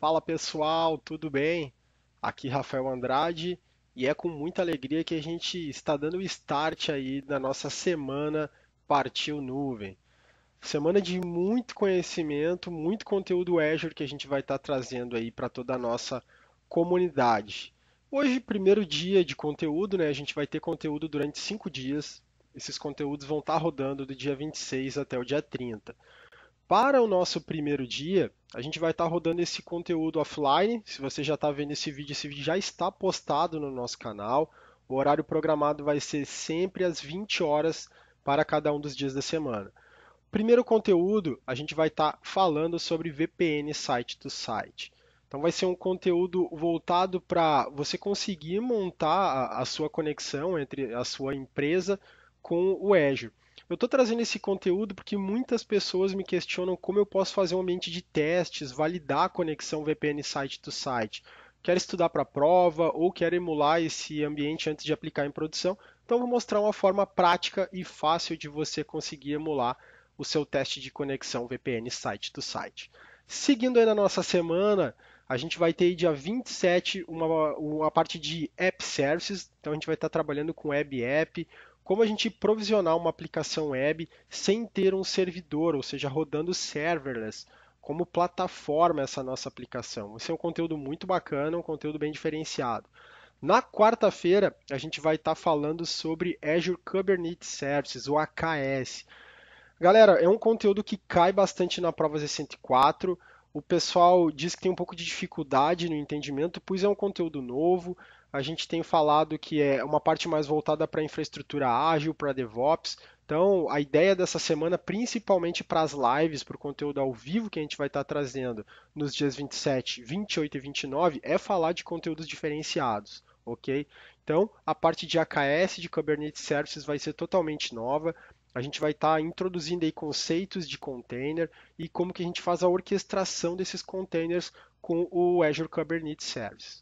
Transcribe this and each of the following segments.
Fala pessoal, tudo bem? Aqui Rafael Andrade e é com muita alegria que a gente está dando o start aí da nossa semana Partiu Nuvem. Semana de muito conhecimento, muito conteúdo Azure que a gente vai estar trazendo aí para toda a nossa comunidade. Hoje, primeiro dia de conteúdo, né? A gente vai ter conteúdo durante cinco dias. Esses conteúdos vão estar rodando do dia 26 até o dia 30. Para o nosso primeiro dia, a gente vai estar tá rodando esse conteúdo offline. Se você já está vendo esse vídeo, esse vídeo já está postado no nosso canal. O horário programado vai ser sempre às 20 horas para cada um dos dias da semana. Primeiro conteúdo, a gente vai estar tá falando sobre VPN site to site. Então vai ser um conteúdo voltado para você conseguir montar a, a sua conexão entre a sua empresa com o Azure. Eu estou trazendo esse conteúdo porque muitas pessoas me questionam como eu posso fazer um ambiente de testes, validar a conexão VPN site to site. Quero estudar para a prova ou quero emular esse ambiente antes de aplicar em produção. Então vou mostrar uma forma prática e fácil de você conseguir emular o seu teste de conexão VPN site to site. Seguindo aí na nossa semana, a gente vai ter dia 27 uma, uma parte de App Services, então a gente vai estar trabalhando com Web App, como a gente provisionar uma aplicação web sem ter um servidor, ou seja, rodando serverless, como plataforma essa nossa aplicação. Esse é um conteúdo muito bacana, um conteúdo bem diferenciado. Na quarta-feira, a gente vai estar tá falando sobre Azure Kubernetes Services, o AKS. Galera, é um conteúdo que cai bastante na prova Z104. O pessoal diz que tem um pouco de dificuldade no entendimento, pois é um conteúdo novo, a gente tem falado que é uma parte mais voltada para infraestrutura ágil, para DevOps. Então, a ideia dessa semana, principalmente para as lives, para o conteúdo ao vivo que a gente vai estar tá trazendo nos dias 27, 28 e 29, é falar de conteúdos diferenciados, ok? Então, a parte de AKS, de Kubernetes Services, vai ser totalmente nova. A gente vai estar tá introduzindo aí conceitos de container e como que a gente faz a orquestração desses containers com o Azure Kubernetes Services.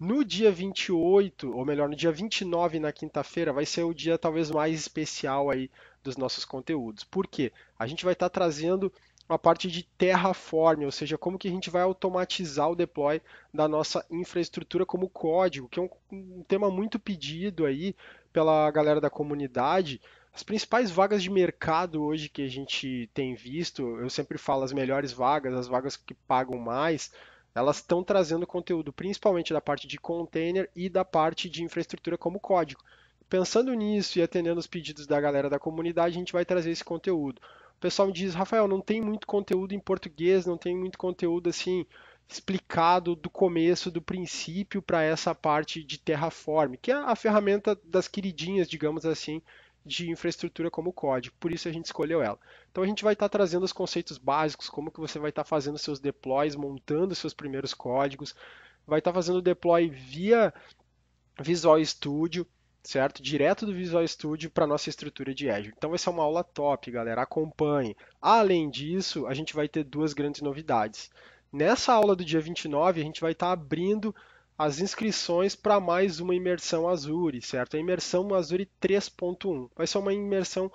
No dia 28, ou melhor, no dia 29, na quinta-feira, vai ser o dia talvez mais especial aí dos nossos conteúdos. Por quê? A gente vai estar tá trazendo a parte de Terraform, ou seja, como que a gente vai automatizar o deploy da nossa infraestrutura como código, que é um, um tema muito pedido aí pela galera da comunidade. As principais vagas de mercado hoje que a gente tem visto, eu sempre falo as melhores vagas, as vagas que pagam mais, elas estão trazendo conteúdo principalmente da parte de container e da parte de infraestrutura como código. Pensando nisso e atendendo os pedidos da galera da comunidade, a gente vai trazer esse conteúdo. O pessoal me diz, Rafael, não tem muito conteúdo em português, não tem muito conteúdo assim explicado do começo, do princípio para essa parte de Terraform, que é a ferramenta das queridinhas, digamos assim, de infraestrutura como código, por isso a gente escolheu ela. Então a gente vai estar tá trazendo os conceitos básicos, como que você vai estar tá fazendo seus deploys, montando seus primeiros códigos, vai estar tá fazendo deploy via Visual Studio, certo? Direto do Visual Studio para nossa estrutura de Azure. Então essa é uma aula top, galera, acompanhe. Além disso, a gente vai ter duas grandes novidades. Nessa aula do dia 29, a gente vai estar abrindo as inscrições para mais uma imersão Azure, certo? A imersão Azure 3.1 vai ser uma imersão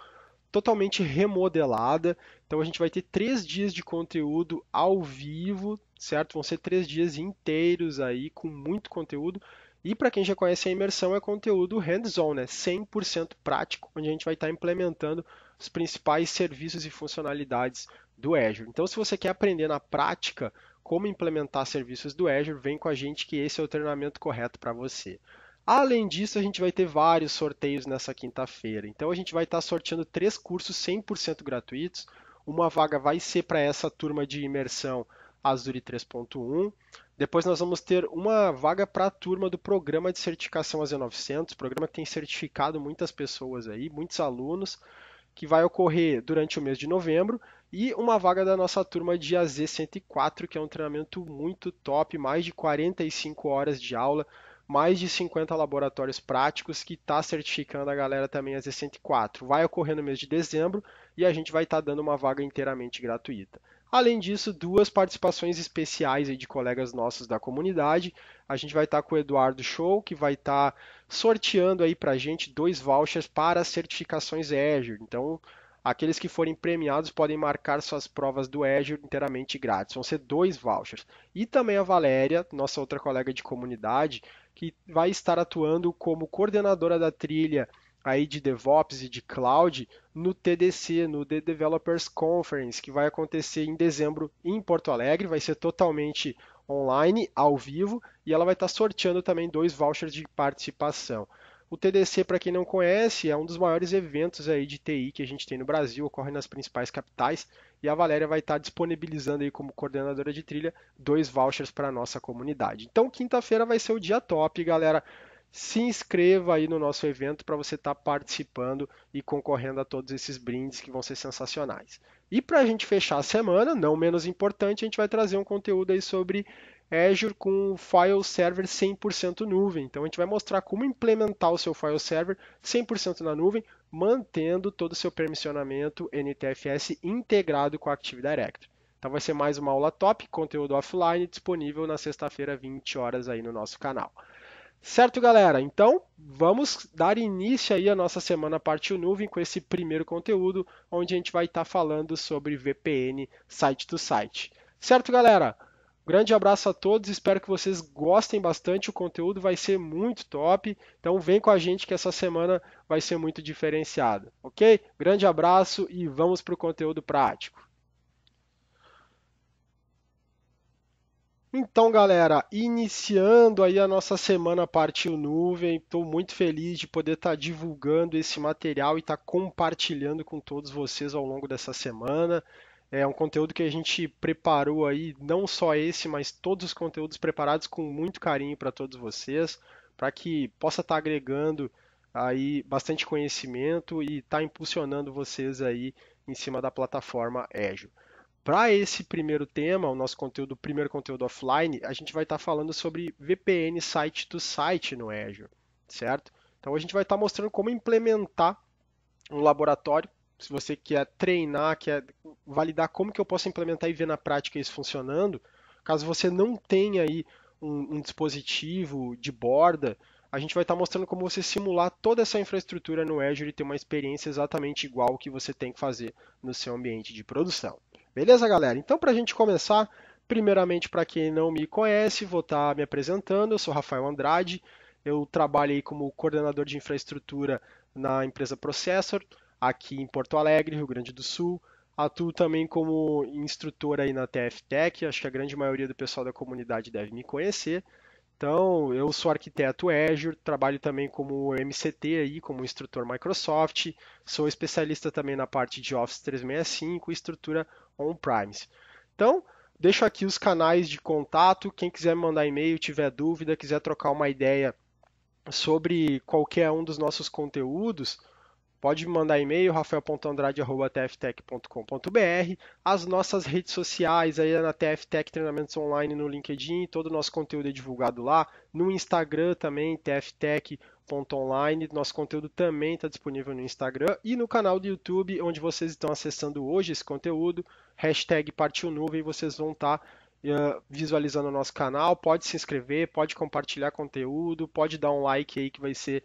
totalmente remodelada. Então a gente vai ter três dias de conteúdo ao vivo, certo? Vão ser três dias inteiros aí com muito conteúdo. E para quem já conhece a imersão é conteúdo hands-on, né? 100% prático, onde a gente vai estar tá implementando os principais serviços e funcionalidades do Azure. Então se você quer aprender na prática como implementar serviços do Azure, vem com a gente que esse é o treinamento correto para você. Além disso, a gente vai ter vários sorteios nessa quinta-feira. Então, a gente vai estar sorteando três cursos 100% gratuitos. Uma vaga vai ser para essa turma de imersão Azure 3.1. Depois, nós vamos ter uma vaga para a turma do programa de certificação AZ900, programa que tem certificado muitas pessoas aí, muitos alunos que vai ocorrer durante o mês de novembro, e uma vaga da nossa turma de AZ 104, que é um treinamento muito top, mais de 45 horas de aula, mais de 50 laboratórios práticos que está certificando a galera também AZ 104. Vai ocorrer no mês de dezembro e a gente vai estar tá dando uma vaga inteiramente gratuita. Além disso, duas participações especiais de colegas nossos da comunidade. A gente vai estar tá com o Eduardo Show, que vai estar tá sorteando aí para a gente dois vouchers para certificações Azure. Então, aqueles que forem premiados podem marcar suas provas do Azure inteiramente grátis. Vão ser dois vouchers. E também a Valéria, nossa outra colega de comunidade, que vai estar atuando como coordenadora da trilha aí de DevOps e de Cloud no TDC, no The Developers Conference, que vai acontecer em dezembro em Porto Alegre, vai ser totalmente online, ao vivo, e ela vai estar tá sorteando também dois vouchers de participação. O TDC, para quem não conhece, é um dos maiores eventos aí de TI que a gente tem no Brasil, ocorre nas principais capitais, e a Valéria vai estar tá disponibilizando aí como coordenadora de trilha dois vouchers para a nossa comunidade. Então, quinta-feira vai ser o dia top, galera se inscreva aí no nosso evento para você estar tá participando e concorrendo a todos esses brindes que vão ser sensacionais. E para a gente fechar a semana, não menos importante, a gente vai trazer um conteúdo aí sobre Azure com File Server 100% nuvem. Então a gente vai mostrar como implementar o seu File Server 100% na nuvem, mantendo todo o seu permissionamento NTFS integrado com a Active Directory. Então vai ser mais uma aula top, conteúdo offline disponível na sexta-feira 20 horas aí no nosso canal. Certo, galera? Então, vamos dar início aí à nossa semana Partiu nuvem com esse primeiro conteúdo, onde a gente vai estar tá falando sobre VPN site to site. Certo, galera? Grande abraço a todos, espero que vocês gostem bastante, o conteúdo vai ser muito top. Então, vem com a gente que essa semana vai ser muito diferenciada, OK? Grande abraço e vamos para o conteúdo prático. Então, galera, iniciando aí a nossa semana Partiu Nuvem, estou muito feliz de poder estar tá divulgando esse material e estar tá compartilhando com todos vocês ao longo dessa semana. É um conteúdo que a gente preparou aí, não só esse, mas todos os conteúdos preparados com muito carinho para todos vocês, para que possa estar tá agregando aí bastante conhecimento e estar tá impulsionando vocês aí em cima da plataforma Agile. Para esse primeiro tema, o nosso conteúdo, o primeiro conteúdo offline, a gente vai estar tá falando sobre VPN site to site no Azure, certo? Então a gente vai estar tá mostrando como implementar um laboratório, se você quer treinar, quer validar como que eu posso implementar e ver na prática isso funcionando, caso você não tenha aí um, um dispositivo de borda, a gente vai estar tá mostrando como você simular toda essa infraestrutura no Azure e ter uma experiência exatamente igual que você tem que fazer no seu ambiente de produção. Beleza, galera? Então, para a gente começar, primeiramente, para quem não me conhece, vou estar tá me apresentando. Eu sou Rafael Andrade, eu trabalho aí como coordenador de infraestrutura na empresa Processor, aqui em Porto Alegre, Rio Grande do Sul. Atuo também como instrutor aí na TF Tech, acho que a grande maioria do pessoal da comunidade deve me conhecer. Então, eu sou arquiteto Azure, trabalho também como MCT aí, como instrutor Microsoft, sou especialista também na parte de Office 365 e estrutura on primes. Então, deixo aqui os canais de contato, quem quiser mandar e-mail, tiver dúvida, quiser trocar uma ideia sobre qualquer um dos nossos conteúdos, pode mandar e-mail rafael.andrade@tftech.com.br, as nossas redes sociais aí é na TF Tech Treinamentos Online no LinkedIn, todo o nosso conteúdo é divulgado lá, no Instagram também, TF Tech. Online. Nosso conteúdo também está disponível no Instagram e no canal do YouTube, onde vocês estão acessando hoje esse conteúdo. Hashtag Partiu Nuvem, vocês vão estar tá, uh, visualizando o nosso canal. Pode se inscrever, pode compartilhar conteúdo, pode dar um like aí que vai ser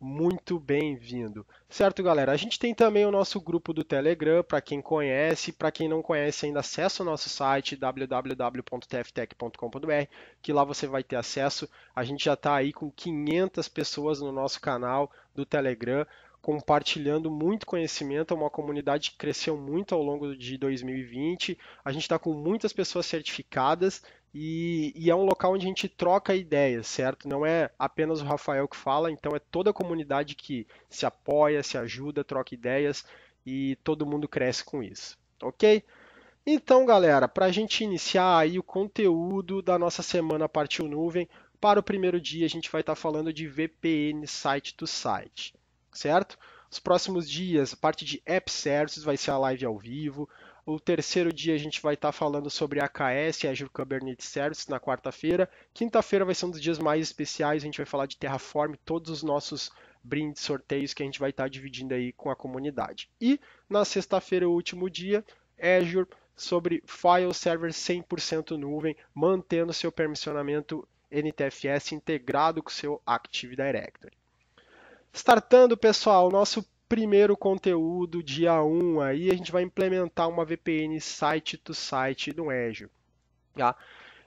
muito bem-vindo. Certo, galera? A gente tem também o nosso grupo do Telegram, para quem conhece, para quem não conhece ainda, acessa o nosso site www.tftech.com.br, que lá você vai ter acesso. A gente já está aí com 500 pessoas no nosso canal do Telegram compartilhando muito conhecimento, é uma comunidade que cresceu muito ao longo de 2020. A gente está com muitas pessoas certificadas e, e, é um local onde a gente troca ideias, certo? Não é apenas o Rafael que fala, então é toda a comunidade que se apoia, se ajuda, troca ideias e todo mundo cresce com isso, ok? Então, galera, para a gente iniciar aí o conteúdo da nossa semana Partiu Nuvem, para o primeiro dia a gente vai estar tá falando de VPN site to site certo? Os próximos dias, a parte de App Services vai ser a live ao vivo. O terceiro dia a gente vai estar tá falando sobre AKS, Azure Kubernetes Services, na quarta-feira. Quinta-feira vai ser um dos dias mais especiais, a gente vai falar de Terraform, todos os nossos brindes, sorteios que a gente vai estar tá dividindo aí com a comunidade. E na sexta-feira, o último dia, Azure sobre file server 100% nuvem, mantendo seu permissionamento NTFS integrado com seu Active Directory. Startando, pessoal, nosso primeiro conteúdo, dia 1, aí a gente vai implementar uma VPN site-to-site no Azure. Tá?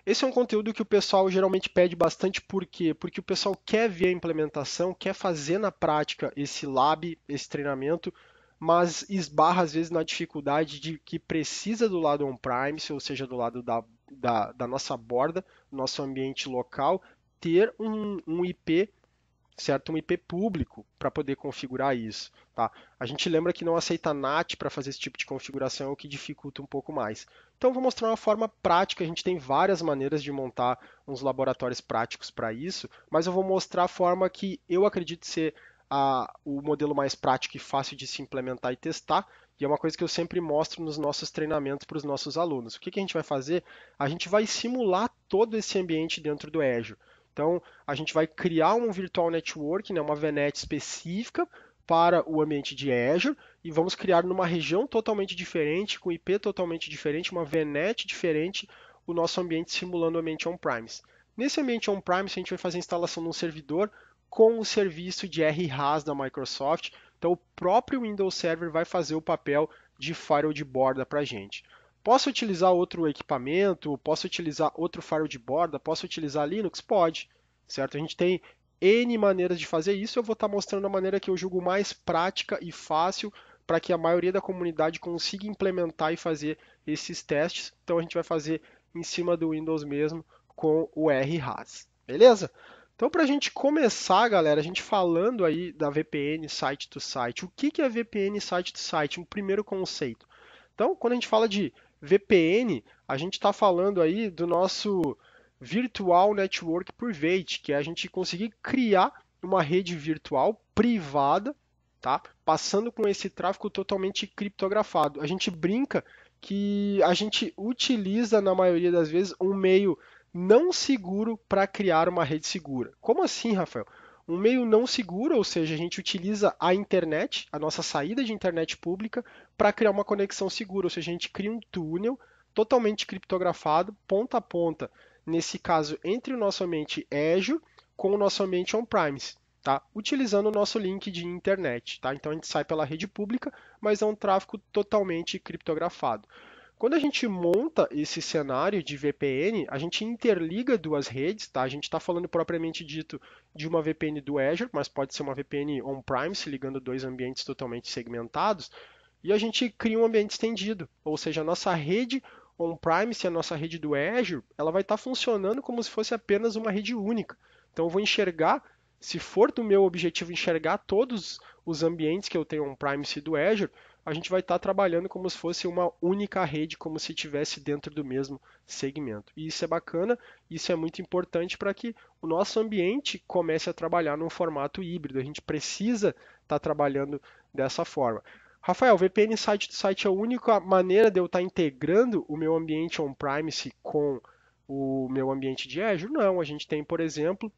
Esse é um conteúdo que o pessoal geralmente pede bastante, por quê? Porque o pessoal quer ver a implementação, quer fazer na prática esse lab, esse treinamento, mas esbarra às vezes na dificuldade de que precisa do lado on-premise, ou seja, do lado da, da, da nossa borda, nosso ambiente local, ter um, um IP certo? Um IP público para poder configurar isso, tá? A gente lembra que não aceita NAT para fazer esse tipo de configuração, o que dificulta um pouco mais. Então, vou mostrar uma forma prática. A gente tem várias maneiras de montar uns laboratórios práticos para isso, mas eu vou mostrar a forma que eu acredito ser a, o modelo mais prático e fácil de se implementar e testar. E é uma coisa que eu sempre mostro nos nossos treinamentos para os nossos alunos. O que, que a gente vai fazer? A gente vai simular todo esse ambiente dentro do Azure. Então, a gente vai criar um virtual network, né, uma VNet específica para o ambiente de Azure e vamos criar numa região totalmente diferente, com IP totalmente diferente, uma VNet diferente, o nosso ambiente simulando o ambiente on-premise. Nesse ambiente on-premise, a gente vai fazer a instalação de um servidor com o serviço de RHAS da Microsoft. Então, o próprio Windows Server vai fazer o papel de firewall de borda para a gente. Posso utilizar outro equipamento? Posso utilizar outro firewall de borda? Posso utilizar Linux? Pode, certo? A gente tem N maneiras de fazer isso. Eu vou estar tá mostrando a maneira que eu julgo mais prática e fácil para que a maioria da comunidade consiga implementar e fazer esses testes. Então a gente vai fazer em cima do Windows mesmo com o RHAS, beleza? Então, para a gente começar, galera, a gente falando aí da VPN site to site. O que é VPN site to site? Um primeiro conceito. Então, quando a gente fala de VPN, a gente está falando aí do nosso Virtual Network Private, que é a gente conseguir criar uma rede virtual privada, tá? passando com esse tráfego totalmente criptografado. A gente brinca que a gente utiliza, na maioria das vezes, um meio não seguro para criar uma rede segura. Como assim, Rafael? Um meio não seguro, ou seja, a gente utiliza a internet, a nossa saída de internet pública, para criar uma conexão segura, ou seja, a gente cria um túnel totalmente criptografado, ponta a ponta, nesse caso entre o nosso ambiente Azure com o nosso ambiente on-premise, tá? utilizando o nosso link de internet. Tá? Então a gente sai pela rede pública, mas é um tráfego totalmente criptografado. Quando a gente monta esse cenário de VPN, a gente interliga duas redes, tá? A gente está falando propriamente dito de uma VPN do Azure, mas pode ser uma VPN on premise se ligando dois ambientes totalmente segmentados, e a gente cria um ambiente estendido, ou seja, a nossa rede on-premise e a nossa rede do Azure, ela vai estar tá funcionando como se fosse apenas uma rede única. Então eu vou enxergar, se for do meu objetivo enxergar todos os ambientes que eu tenho on-premise e do Azure, a gente vai estar tá trabalhando como se fosse uma única rede, como se tivesse dentro do mesmo segmento. E isso é bacana, isso é muito importante para que o nosso ambiente comece a trabalhar num formato híbrido. A gente precisa estar tá trabalhando dessa forma. Rafael, VPN site do site é a única maneira de eu estar tá integrando o meu ambiente on-premise com o meu ambiente de Azure? Não, a gente tem, por exemplo,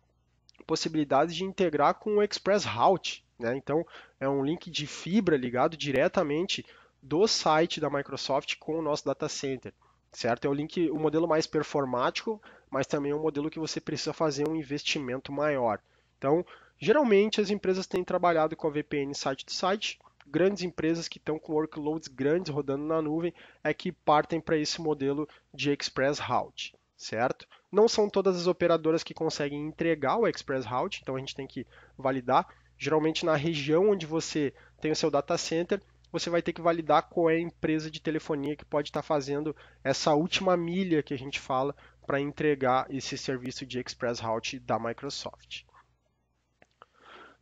possibilidades de integrar com o Express Route. Né? Então, é um link de fibra ligado diretamente do site da Microsoft com o nosso data center. Certo? É o link, o modelo mais performático, mas também é um modelo que você precisa fazer um investimento maior. Então, geralmente as empresas têm trabalhado com a VPN site a site. Grandes empresas que estão com workloads grandes rodando na nuvem é que partem para esse modelo de Express Route, certo? Não são todas as operadoras que conseguem entregar o Express Route, então a gente tem que validar. Geralmente na região onde você tem o seu data center, você vai ter que validar qual é a empresa de telefonia que pode estar fazendo essa última milha que a gente fala para entregar esse serviço de Express Route da Microsoft.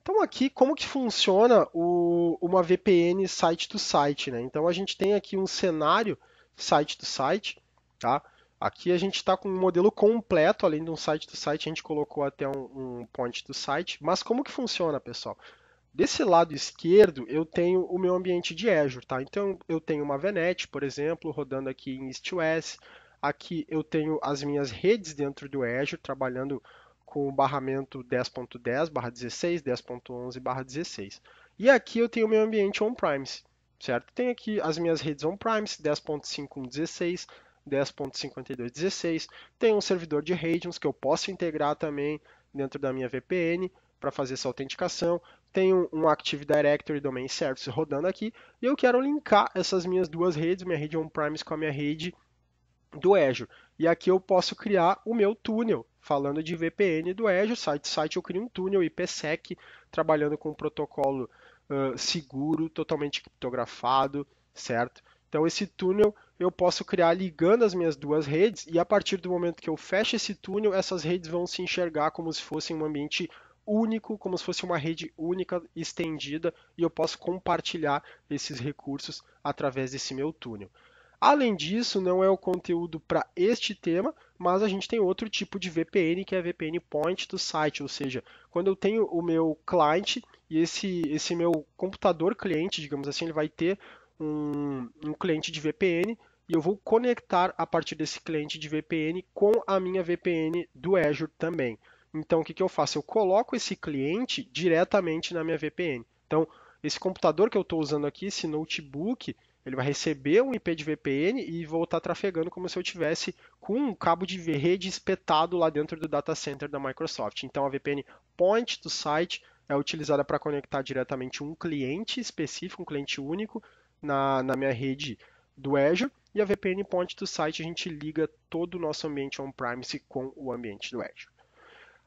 Então aqui como que funciona o, uma VPN site to site, né? Então a gente tem aqui um cenário site to site, tá? Aqui a gente está com um modelo completo, além de um site do site, a gente colocou até um, um point do site. Mas como que funciona, pessoal? Desse lado esquerdo, eu tenho o meu ambiente de Azure, tá? Então, eu tenho uma VNet, por exemplo, rodando aqui em EastOS. Aqui eu tenho as minhas redes dentro do Azure, trabalhando com o barramento 10.10 barra 16, 10.11 barra 16. E aqui eu tenho o meu ambiente on-premise, certo? Tenho aqui as minhas redes on-premise, 10.5.16, 10.5216. Tem um servidor de Radians que eu posso integrar também dentro da minha VPN para fazer essa autenticação. Tenho um Active Directory Domain Service rodando aqui e eu quero linkar essas minhas duas redes, minha rede on-premise com a minha rede do Azure. E aqui eu posso criar o meu túnel, falando de VPN do Azure, site site eu crio um túnel IPsec, trabalhando com um protocolo uh, seguro, totalmente criptografado, certo? Então esse túnel eu posso criar ligando as minhas duas redes e a partir do momento que eu fecho esse túnel, essas redes vão se enxergar como se fossem um ambiente único, como se fosse uma rede única estendida e eu posso compartilhar esses recursos através desse meu túnel. Além disso, não é o conteúdo para este tema, mas a gente tem outro tipo de VPN, que é a VPN Point do site, ou seja, quando eu tenho o meu cliente e esse, esse meu computador cliente, digamos assim, ele vai ter um, um cliente de VPN e eu vou conectar a partir desse cliente de VPN com a minha VPN do Azure também. Então, o que, que eu faço? Eu coloco esse cliente diretamente na minha VPN. Então, esse computador que eu estou usando aqui, esse notebook, ele vai receber um IP de VPN e voltar tá trafegando como se eu tivesse com um cabo de rede espetado lá dentro do data center da Microsoft. Então a VPN Point to Site é utilizada para conectar diretamente um cliente específico, um cliente único, na, na minha rede do Azure. E a VPN Point do site, a gente liga todo o nosso ambiente on-premise com o ambiente do Azure.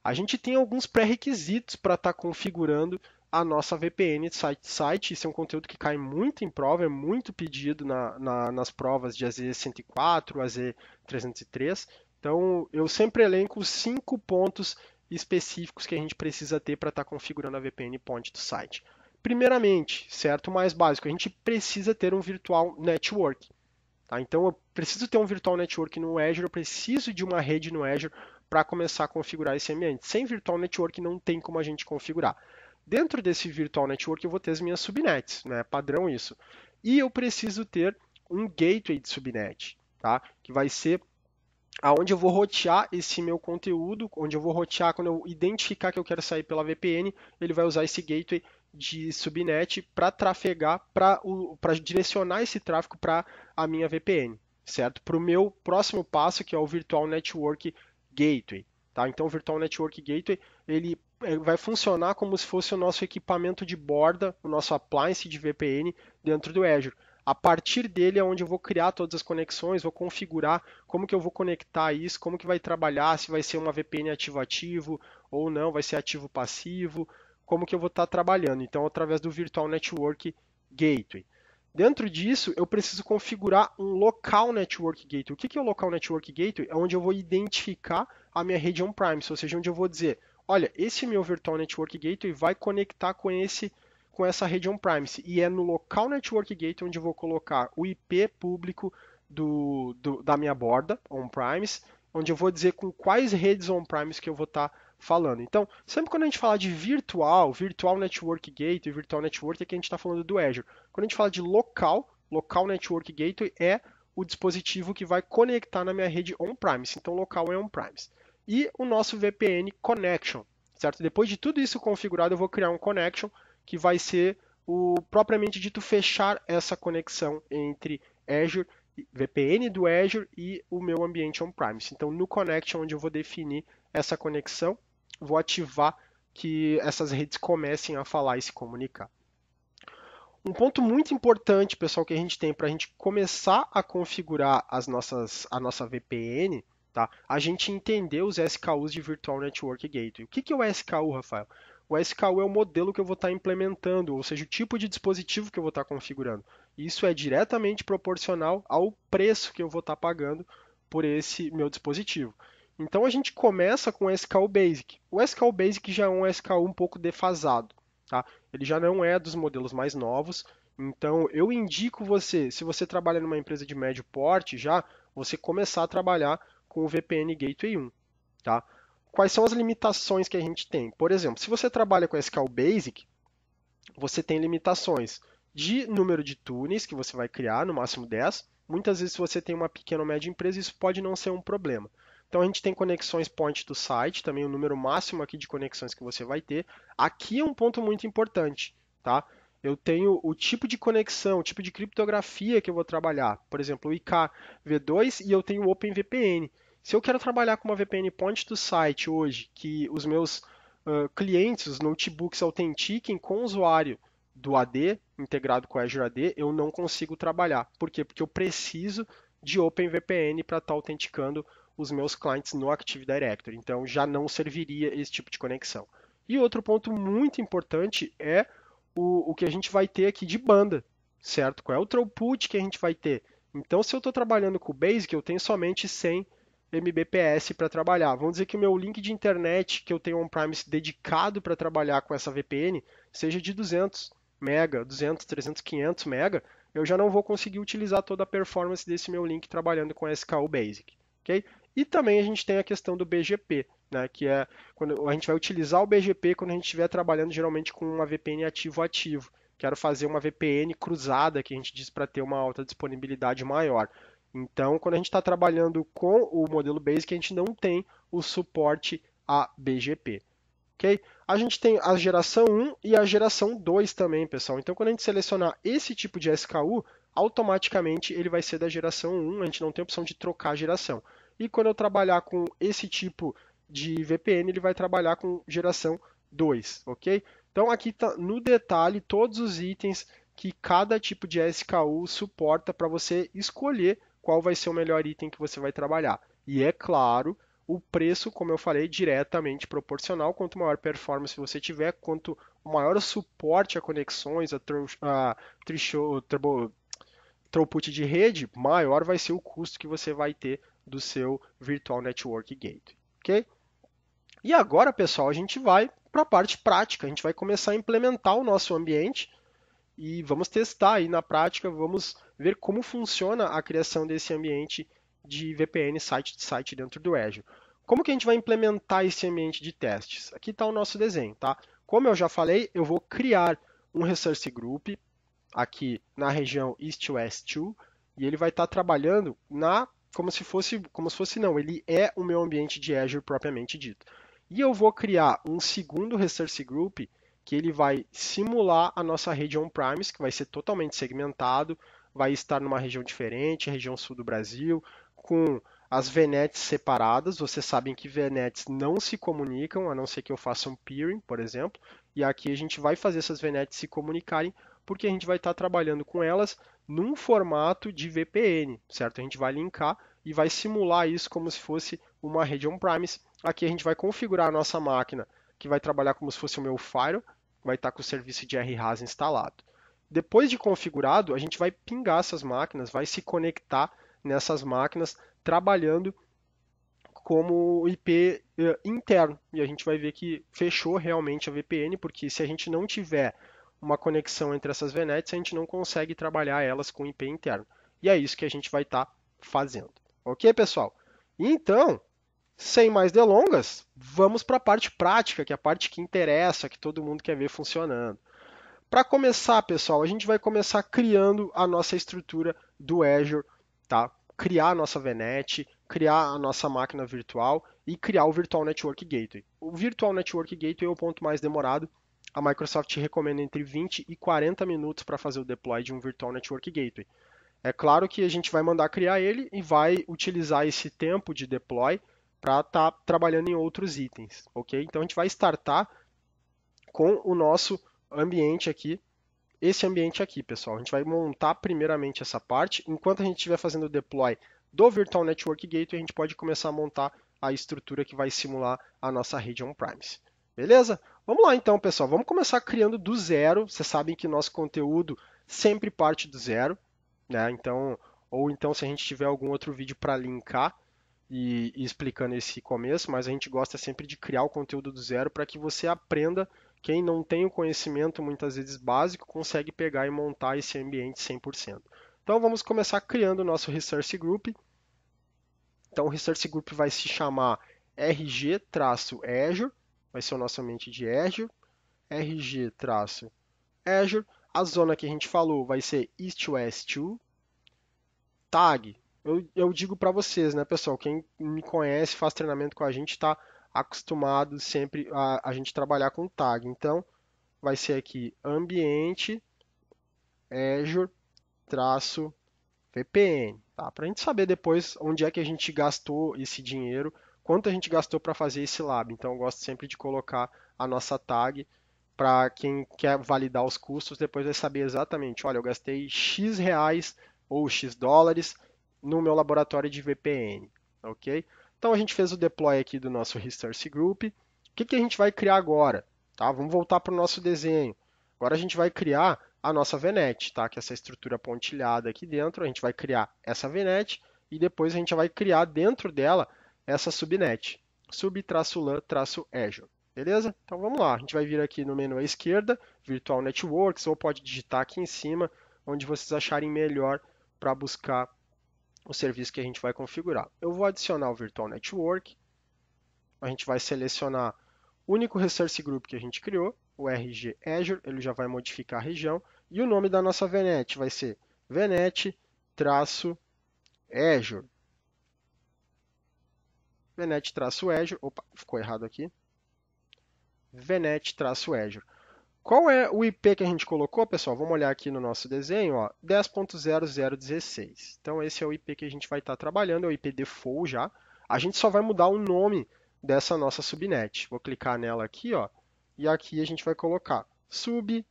A gente tem alguns pré-requisitos para estar tá configurando a nossa VPN de site site. Isso é um conteúdo que cai muito em prova, é muito pedido na, na, nas provas de AZ 104, AZ 303. Então, eu sempre elenco cinco pontos específicos que a gente precisa ter para estar tá configurando a VPN Point do site. Primeiramente, certo? O mais básico, a gente precisa ter um virtual network. Tá? Então, eu preciso ter um virtual network no Azure, eu preciso de uma rede no Azure para começar a configurar esse ambiente. Sem virtual network não tem como a gente configurar. Dentro desse virtual network eu vou ter as minhas subnets, né? padrão isso. E eu preciso ter um gateway de subnet, tá? que vai ser aonde eu vou rotear esse meu conteúdo, onde eu vou rotear quando eu identificar que eu quero sair pela VPN, ele vai usar esse gateway de subnet para trafegar, para direcionar esse tráfego para a minha VPN, certo? Para o meu próximo passo, que é o Virtual Network Gateway. Tá? Então, o Virtual Network Gateway ele vai funcionar como se fosse o nosso equipamento de borda, o nosso appliance de VPN dentro do Azure. A partir dele é onde eu vou criar todas as conexões, vou configurar como que eu vou conectar isso, como que vai trabalhar, se vai ser uma VPN ativo-ativo ou não, vai ser ativo-passivo, como que eu vou estar tá trabalhando. Então, através do Virtual Network Gateway. Dentro disso, eu preciso configurar um local network gateway. O que é o local network gateway? É onde eu vou identificar a minha rede on-prime, ou seja, onde eu vou dizer, olha, esse meu virtual network gateway vai conectar com esse com essa rede on-premise e é no local network gateway onde eu vou colocar o IP público do, do da minha borda on-premise, onde eu vou dizer com quais redes on-premise que eu vou estar tá falando. Então, sempre quando a gente fala de virtual, virtual network gateway, virtual network é que a gente está falando do Azure. Quando a gente fala de local, local network gateway é o dispositivo que vai conectar na minha rede on-premise. Então, local é on-premise. E o nosso VPN connection, certo? Depois de tudo isso configurado, eu vou criar um connection que vai ser o propriamente dito fechar essa conexão entre Azure VPN do Azure e o meu ambiente on-premise. Então, no connection onde eu vou definir essa conexão vou ativar que essas redes comecem a falar e se comunicar. Um ponto muito importante, pessoal, que a gente tem para a gente começar a configurar as nossas, a nossa VPN, tá? a gente entender os SKUs de Virtual Network Gateway. O que, que é o SKU, Rafael? O SKU é o modelo que eu vou estar tá implementando, ou seja, o tipo de dispositivo que eu vou estar tá configurando. Isso é diretamente proporcional ao preço que eu vou estar tá pagando por esse meu dispositivo. Então a gente começa com o SKU Basic. O SKU Basic já é um SKU um pouco defasado, tá? Ele já não é dos modelos mais novos. Então eu indico você, se você trabalha numa empresa de médio porte já, você começar a trabalhar com o VPN Gateway 1, tá? Quais são as limitações que a gente tem? Por exemplo, se você trabalha com SKU Basic, você tem limitações de número de túneis que você vai criar, no máximo 10. Muitas vezes, se você tem uma pequena ou média empresa, isso pode não ser um problema. Então a gente tem conexões point do site, também o número máximo aqui de conexões que você vai ter. Aqui é um ponto muito importante, tá? Eu tenho o tipo de conexão, o tipo de criptografia que eu vou trabalhar. Por exemplo, o IKv2 e eu tenho o OpenVPN. Se eu quero trabalhar com uma VPN point do site hoje, que os meus uh, clientes, os notebooks, autentiquem com o usuário do AD, integrado com o Azure AD, eu não consigo trabalhar. Por quê? Porque eu preciso de OpenVPN para estar tá autenticando os meus clients no Active Directory. Então já não serviria esse tipo de conexão. E outro ponto muito importante é o, o que a gente vai ter aqui de banda, certo? Qual é o throughput que a gente vai ter? Então, se eu estou trabalhando com o Basic, eu tenho somente 100 Mbps para trabalhar. Vamos dizer que o meu link de internet que eu tenho on-premise dedicado para trabalhar com essa VPN seja de 200 mega, 200, 300, 500 mega, eu já não vou conseguir utilizar toda a performance desse meu link trabalhando com SKU Basic, ok? E também a gente tem a questão do BGP, né, que é quando a gente vai utilizar o BGP quando a gente estiver trabalhando geralmente com uma VPN ativo-ativo. Quero fazer uma VPN cruzada, que a gente diz para ter uma alta disponibilidade maior. Então, quando a gente está trabalhando com o modelo Basic, a gente não tem o suporte a BGP. Okay? A gente tem a geração 1 e a geração 2 também, pessoal. Então, quando a gente selecionar esse tipo de SKU, automaticamente ele vai ser da geração 1, a gente não tem opção de trocar a geração. E quando eu trabalhar com esse tipo de VPN, ele vai trabalhar com geração 2, ok? Então aqui está no detalhe todos os itens que cada tipo de SKU suporta para você escolher qual vai ser o melhor item que você vai trabalhar. E é claro, o preço, como eu falei, diretamente proporcional. Quanto maior performance você tiver, quanto maior suporte a conexões, a, a throughput de rede, maior vai ser o custo que você vai ter do seu Virtual Network Gateway, ok? E agora, pessoal, a gente vai para a parte prática, a gente vai começar a implementar o nosso ambiente e vamos testar aí na prática, vamos ver como funciona a criação desse ambiente de VPN site a site dentro do Azure. Como que a gente vai implementar esse ambiente de testes? Aqui está o nosso desenho, tá? Como eu já falei, eu vou criar um resource group aqui na região East West 2 e ele vai estar tá trabalhando na como se fosse, como se fosse não, ele é o meu ambiente de Azure propriamente dito. E eu vou criar um segundo Resource Group que ele vai simular a nossa rede on-premise, que vai ser totalmente segmentado, vai estar numa região diferente, região sul do Brasil, com as VNets separadas. Vocês sabem que VNets não se comunicam, a não ser que eu faça um peering, por exemplo. E aqui a gente vai fazer essas VNets se comunicarem, porque a gente vai estar trabalhando com elas num formato de VPN, certo? A gente vai linkar e vai simular isso como se fosse uma rede on-premise. Aqui a gente vai configurar a nossa máquina, que vai trabalhar como se fosse o meu firewall, vai estar com o serviço de RHAS instalado. Depois de configurado, a gente vai pingar essas máquinas, vai se conectar nessas máquinas, trabalhando como IP eh, interno. E a gente vai ver que fechou realmente a VPN, porque se a gente não tiver uma conexão entre essas VNets, a gente não consegue trabalhar elas com IP interno. E é isso que a gente vai estar tá fazendo. Ok, pessoal? Então, sem mais delongas, vamos para a parte prática, que é a parte que interessa, que todo mundo quer ver funcionando. Para começar, pessoal, a gente vai começar criando a nossa estrutura do Azure, tá? criar a nossa VNet, criar a nossa máquina virtual e criar o Virtual Network Gateway. O Virtual Network Gateway é o ponto mais demorado, a Microsoft recomenda entre 20 e 40 minutos para fazer o deploy de um Virtual Network Gateway. É claro que a gente vai mandar criar ele e vai utilizar esse tempo de deploy para estar tá trabalhando em outros itens, ok? Então a gente vai startar com o nosso ambiente aqui, esse ambiente aqui, pessoal. A gente vai montar primeiramente essa parte. Enquanto a gente estiver fazendo o deploy do Virtual Network Gateway, a gente pode começar a montar a estrutura que vai simular a nossa rede on-premise. Beleza? Vamos lá então, pessoal. Vamos começar criando do zero. Vocês sabem que nosso conteúdo sempre parte do zero, né? Então, ou então se a gente tiver algum outro vídeo para linkar e, e, explicando esse começo, mas a gente gosta sempre de criar o conteúdo do zero para que você aprenda. Quem não tem o conhecimento muitas vezes básico consegue pegar e montar esse ambiente 100%. Então vamos começar criando o nosso resource group. Então o resource group vai se chamar RG-Azure vai ser o nosso ambiente de Azure, rg-azure, a zona que a gente falou vai ser east-west2, tag, eu, eu digo para vocês, né, pessoal, quem me conhece, faz treinamento com a gente, está acostumado sempre a, a gente trabalhar com tag, então vai ser aqui ambiente, Azure, traço, VPN, tá? Para a gente saber depois onde é que a gente gastou esse dinheiro quanto a gente gastou para fazer esse lab. Então, eu gosto sempre de colocar a nossa tag para quem quer validar os custos, depois vai saber exatamente, olha, eu gastei X reais ou X dólares no meu laboratório de VPN, ok? Então, a gente fez o deploy aqui do nosso Resource Group. O que, que a gente vai criar agora? Tá? Vamos voltar para o nosso desenho. Agora a gente vai criar a nossa VNet, tá? que é essa estrutura pontilhada aqui dentro. A gente vai criar essa VNet e depois a gente vai criar dentro dela essa subnet, sub-lan-azure. Beleza? Então vamos lá, a gente vai vir aqui no menu à esquerda, Virtual Networks, ou pode digitar aqui em cima, onde vocês acharem melhor para buscar o serviço que a gente vai configurar. Eu vou adicionar o Virtual Network, a gente vai selecionar o único Resource Group que a gente criou, o RG Azure, ele já vai modificar a região, e o nome da nossa VNet vai ser VNet-Azure venet-azure, opa, ficou errado aqui, venet-azure. Qual é o IP que a gente colocou, pessoal? Vamos olhar aqui no nosso desenho, 10.0016. Então, esse é o IP que a gente vai estar tá trabalhando, é o IP default já. A gente só vai mudar o nome dessa nossa subnet. Vou clicar nela aqui, ó, e aqui a gente vai colocar sub-lan-azure.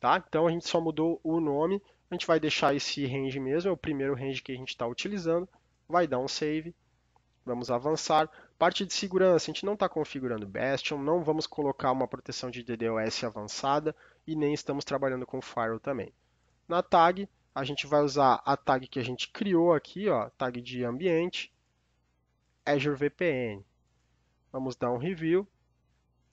Tá? Então, a gente só mudou o nome a gente vai deixar esse range mesmo, é o primeiro range que a gente está utilizando. Vai dar um save. Vamos avançar. Parte de segurança, a gente não está configurando Bastion, não vamos colocar uma proteção de DDoS avançada e nem estamos trabalhando com Firewall também. Na tag, a gente vai usar a tag que a gente criou aqui, ó, tag de ambiente, Azure VPN. Vamos dar um review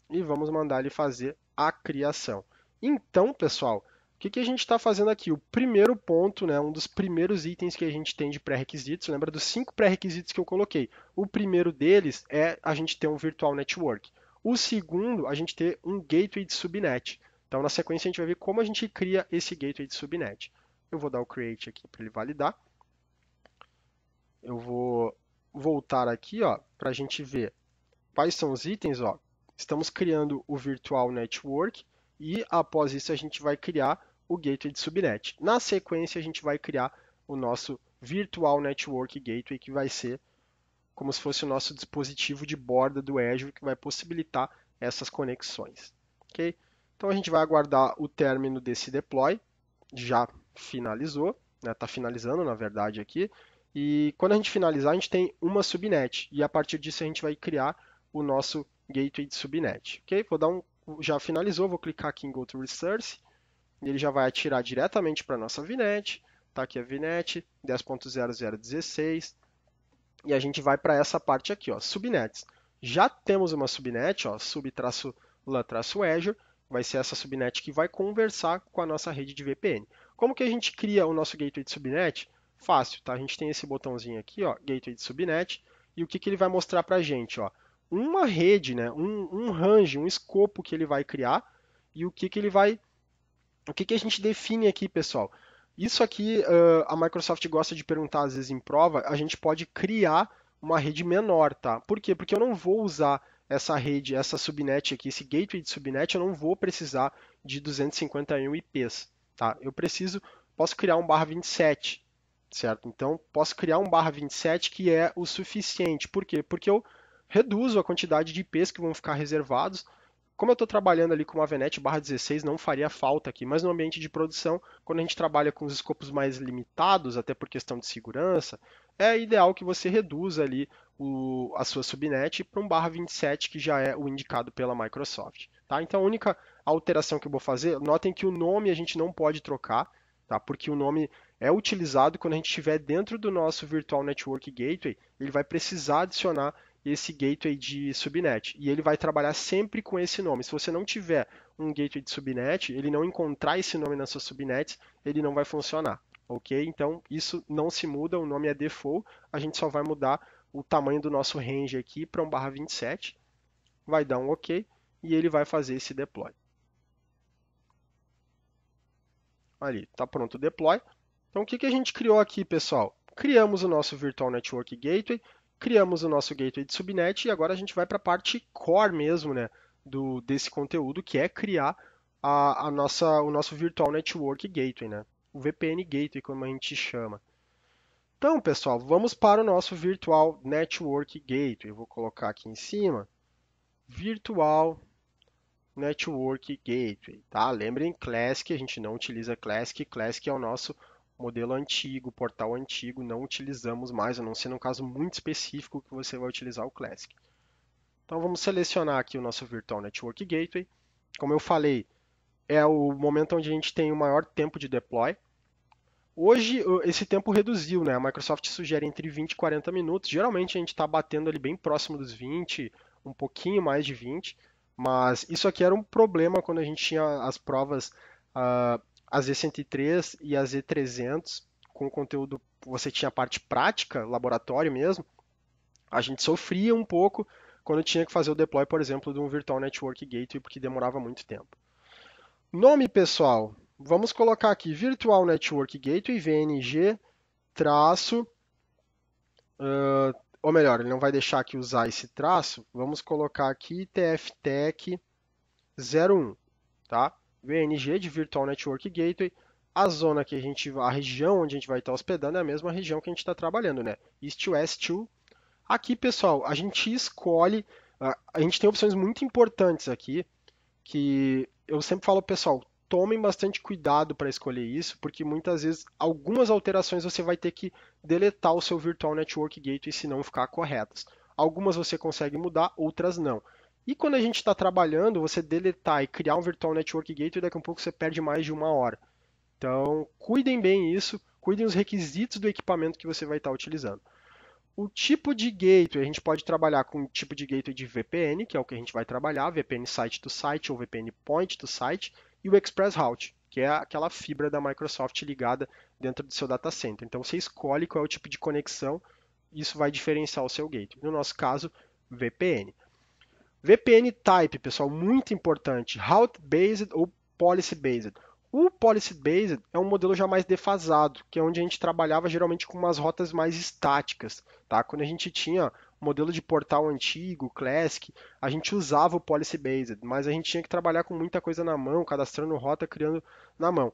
e vamos mandar ele fazer a criação. Então, pessoal, que, que a gente está fazendo aqui? O primeiro ponto, né, um dos primeiros itens que a gente tem de pré-requisitos, lembra dos cinco pré-requisitos que eu coloquei? O primeiro deles é a gente ter um virtual network. O segundo, a gente ter um gateway de subnet. Então, na sequência, a gente vai ver como a gente cria esse gateway de subnet. Eu vou dar o create aqui para ele validar. Eu vou voltar aqui para a gente ver quais são os itens. Ó. Estamos criando o virtual network e após isso a gente vai criar o gateway de subnet. Na sequência, a gente vai criar o nosso Virtual Network Gateway, que vai ser como se fosse o nosso dispositivo de borda do Azure, que vai possibilitar essas conexões. Okay? Então, a gente vai aguardar o término desse deploy, já finalizou, está né? Tá finalizando, na verdade, aqui. E quando a gente finalizar, a gente tem uma subnet, e a partir disso a gente vai criar o nosso gateway de subnet. Okay? Vou dar um, já finalizou, vou clicar aqui em Go to Resource, ele já vai atirar diretamente para a nossa VNet. Tá aqui a VNet 10.0016 e a gente vai para essa parte aqui, ó, subnets. Já temos uma subnet, ó, sub-la-azure, vai ser essa subnet que vai conversar com a nossa rede de VPN. Como que a gente cria o nosso gateway de subnet? Fácil, tá? A gente tem esse botãozinho aqui, ó, gateway de subnet, e o que, que ele vai mostrar para a gente, ó? Uma rede, né? Um, um range, um escopo que ele vai criar e o que, que ele vai o que, que a gente define aqui, pessoal? Isso aqui a Microsoft gosta de perguntar às vezes em prova, a gente pode criar uma rede menor, tá? Por quê? Porque eu não vou usar essa rede, essa subnet aqui, esse gateway de subnet, eu não vou precisar de 251 IPs, tá? Eu preciso, posso criar um barra 27, certo? Então, posso criar um barra 27 que é o suficiente. Por quê? Porque eu reduzo a quantidade de IPs que vão ficar reservados, como eu estou trabalhando ali com uma VNet barra 16, não faria falta aqui, mas no ambiente de produção, quando a gente trabalha com os escopos mais limitados, até por questão de segurança, é ideal que você reduza ali o, a sua subnet para um barra 27, que já é o indicado pela Microsoft. Tá? Então a única alteração que eu vou fazer, notem que o nome a gente não pode trocar, tá? porque o nome é utilizado quando a gente estiver dentro do nosso Virtual Network Gateway, ele vai precisar adicionar esse gateway de subnet. E ele vai trabalhar sempre com esse nome. Se você não tiver um gateway de subnet, ele não encontrar esse nome nas suas subnets, ele não vai funcionar. Ok? Então, isso não se muda, o nome é default, a gente só vai mudar o tamanho do nosso range aqui para um barra 27, vai dar um OK e ele vai fazer esse deploy. Ali, está pronto o deploy. Então, o que, que a gente criou aqui, pessoal? Criamos o nosso Virtual Network Gateway, criamos o nosso gateway de subnet e agora a gente vai para a parte core mesmo, né, do, desse conteúdo, que é criar a, a nossa, o nosso Virtual Network Gateway, né, o VPN Gateway, como a gente chama. Então, pessoal, vamos para o nosso Virtual Network Gateway. Eu vou colocar aqui em cima, Virtual Network Gateway, tá? Lembrem Classic, a gente não utiliza Classic, Classic é o nosso modelo antigo, portal antigo, não utilizamos mais, a não ser num caso muito específico que você vai utilizar o Classic. Então vamos selecionar aqui o nosso Virtual Network Gateway. Como eu falei, é o momento onde a gente tem o maior tempo de deploy. Hoje esse tempo reduziu, né? A Microsoft sugere entre 20 e 40 minutos. Geralmente a gente está batendo ali bem próximo dos 20, um pouquinho mais de 20. Mas isso aqui era um problema quando a gente tinha as provas uh, a Z103 e a Z300, com conteúdo, você tinha a parte prática, laboratório mesmo, a gente sofria um pouco quando tinha que fazer o deploy, por exemplo, de um Virtual Network Gateway, porque demorava muito tempo. Nome, pessoal, vamos colocar aqui Virtual Network Gateway, VNG, traço, uh, ou melhor, ele não vai deixar aqui usar esse traço, vamos colocar aqui TFTEC 01, tá? VNG de Virtual Network Gateway. A zona que a gente a região onde a gente vai estar hospedando é a mesma região que a gente está trabalhando, né? East West 2. Aqui, pessoal, a gente escolhe, ah, a gente tem opções muito importantes aqui, que eu sempre falo, pessoal, tomem bastante cuidado para escolher isso, porque muitas vezes algumas alterações você vai ter que deletar o seu Virtual Network Gateway se não ficar corretas. Algumas você consegue mudar, outras não. E quando a gente está trabalhando, você deletar e criar um Virtual Network Gateway, daqui a um pouco você perde mais de uma hora. Então, cuidem bem isso, cuidem os requisitos do equipamento que você vai estar tá utilizando. O tipo de gateway, a gente pode trabalhar com o tipo de gateway de VPN, que é o que a gente vai trabalhar, VPN site to site ou VPN point to site, e o Express Route, que é aquela fibra da Microsoft ligada dentro do seu data center. Então você escolhe qual é o tipo de conexão, isso vai diferenciar o seu gateway. No nosso caso, VPN. VPN type, pessoal, muito importante. Route based ou policy based. O policy based é um modelo já mais defasado, que é onde a gente trabalhava geralmente com umas rotas mais estáticas, tá? Quando a gente tinha modelo de portal antigo, classic, a gente usava o policy based, mas a gente tinha que trabalhar com muita coisa na mão, cadastrando rota, criando na mão.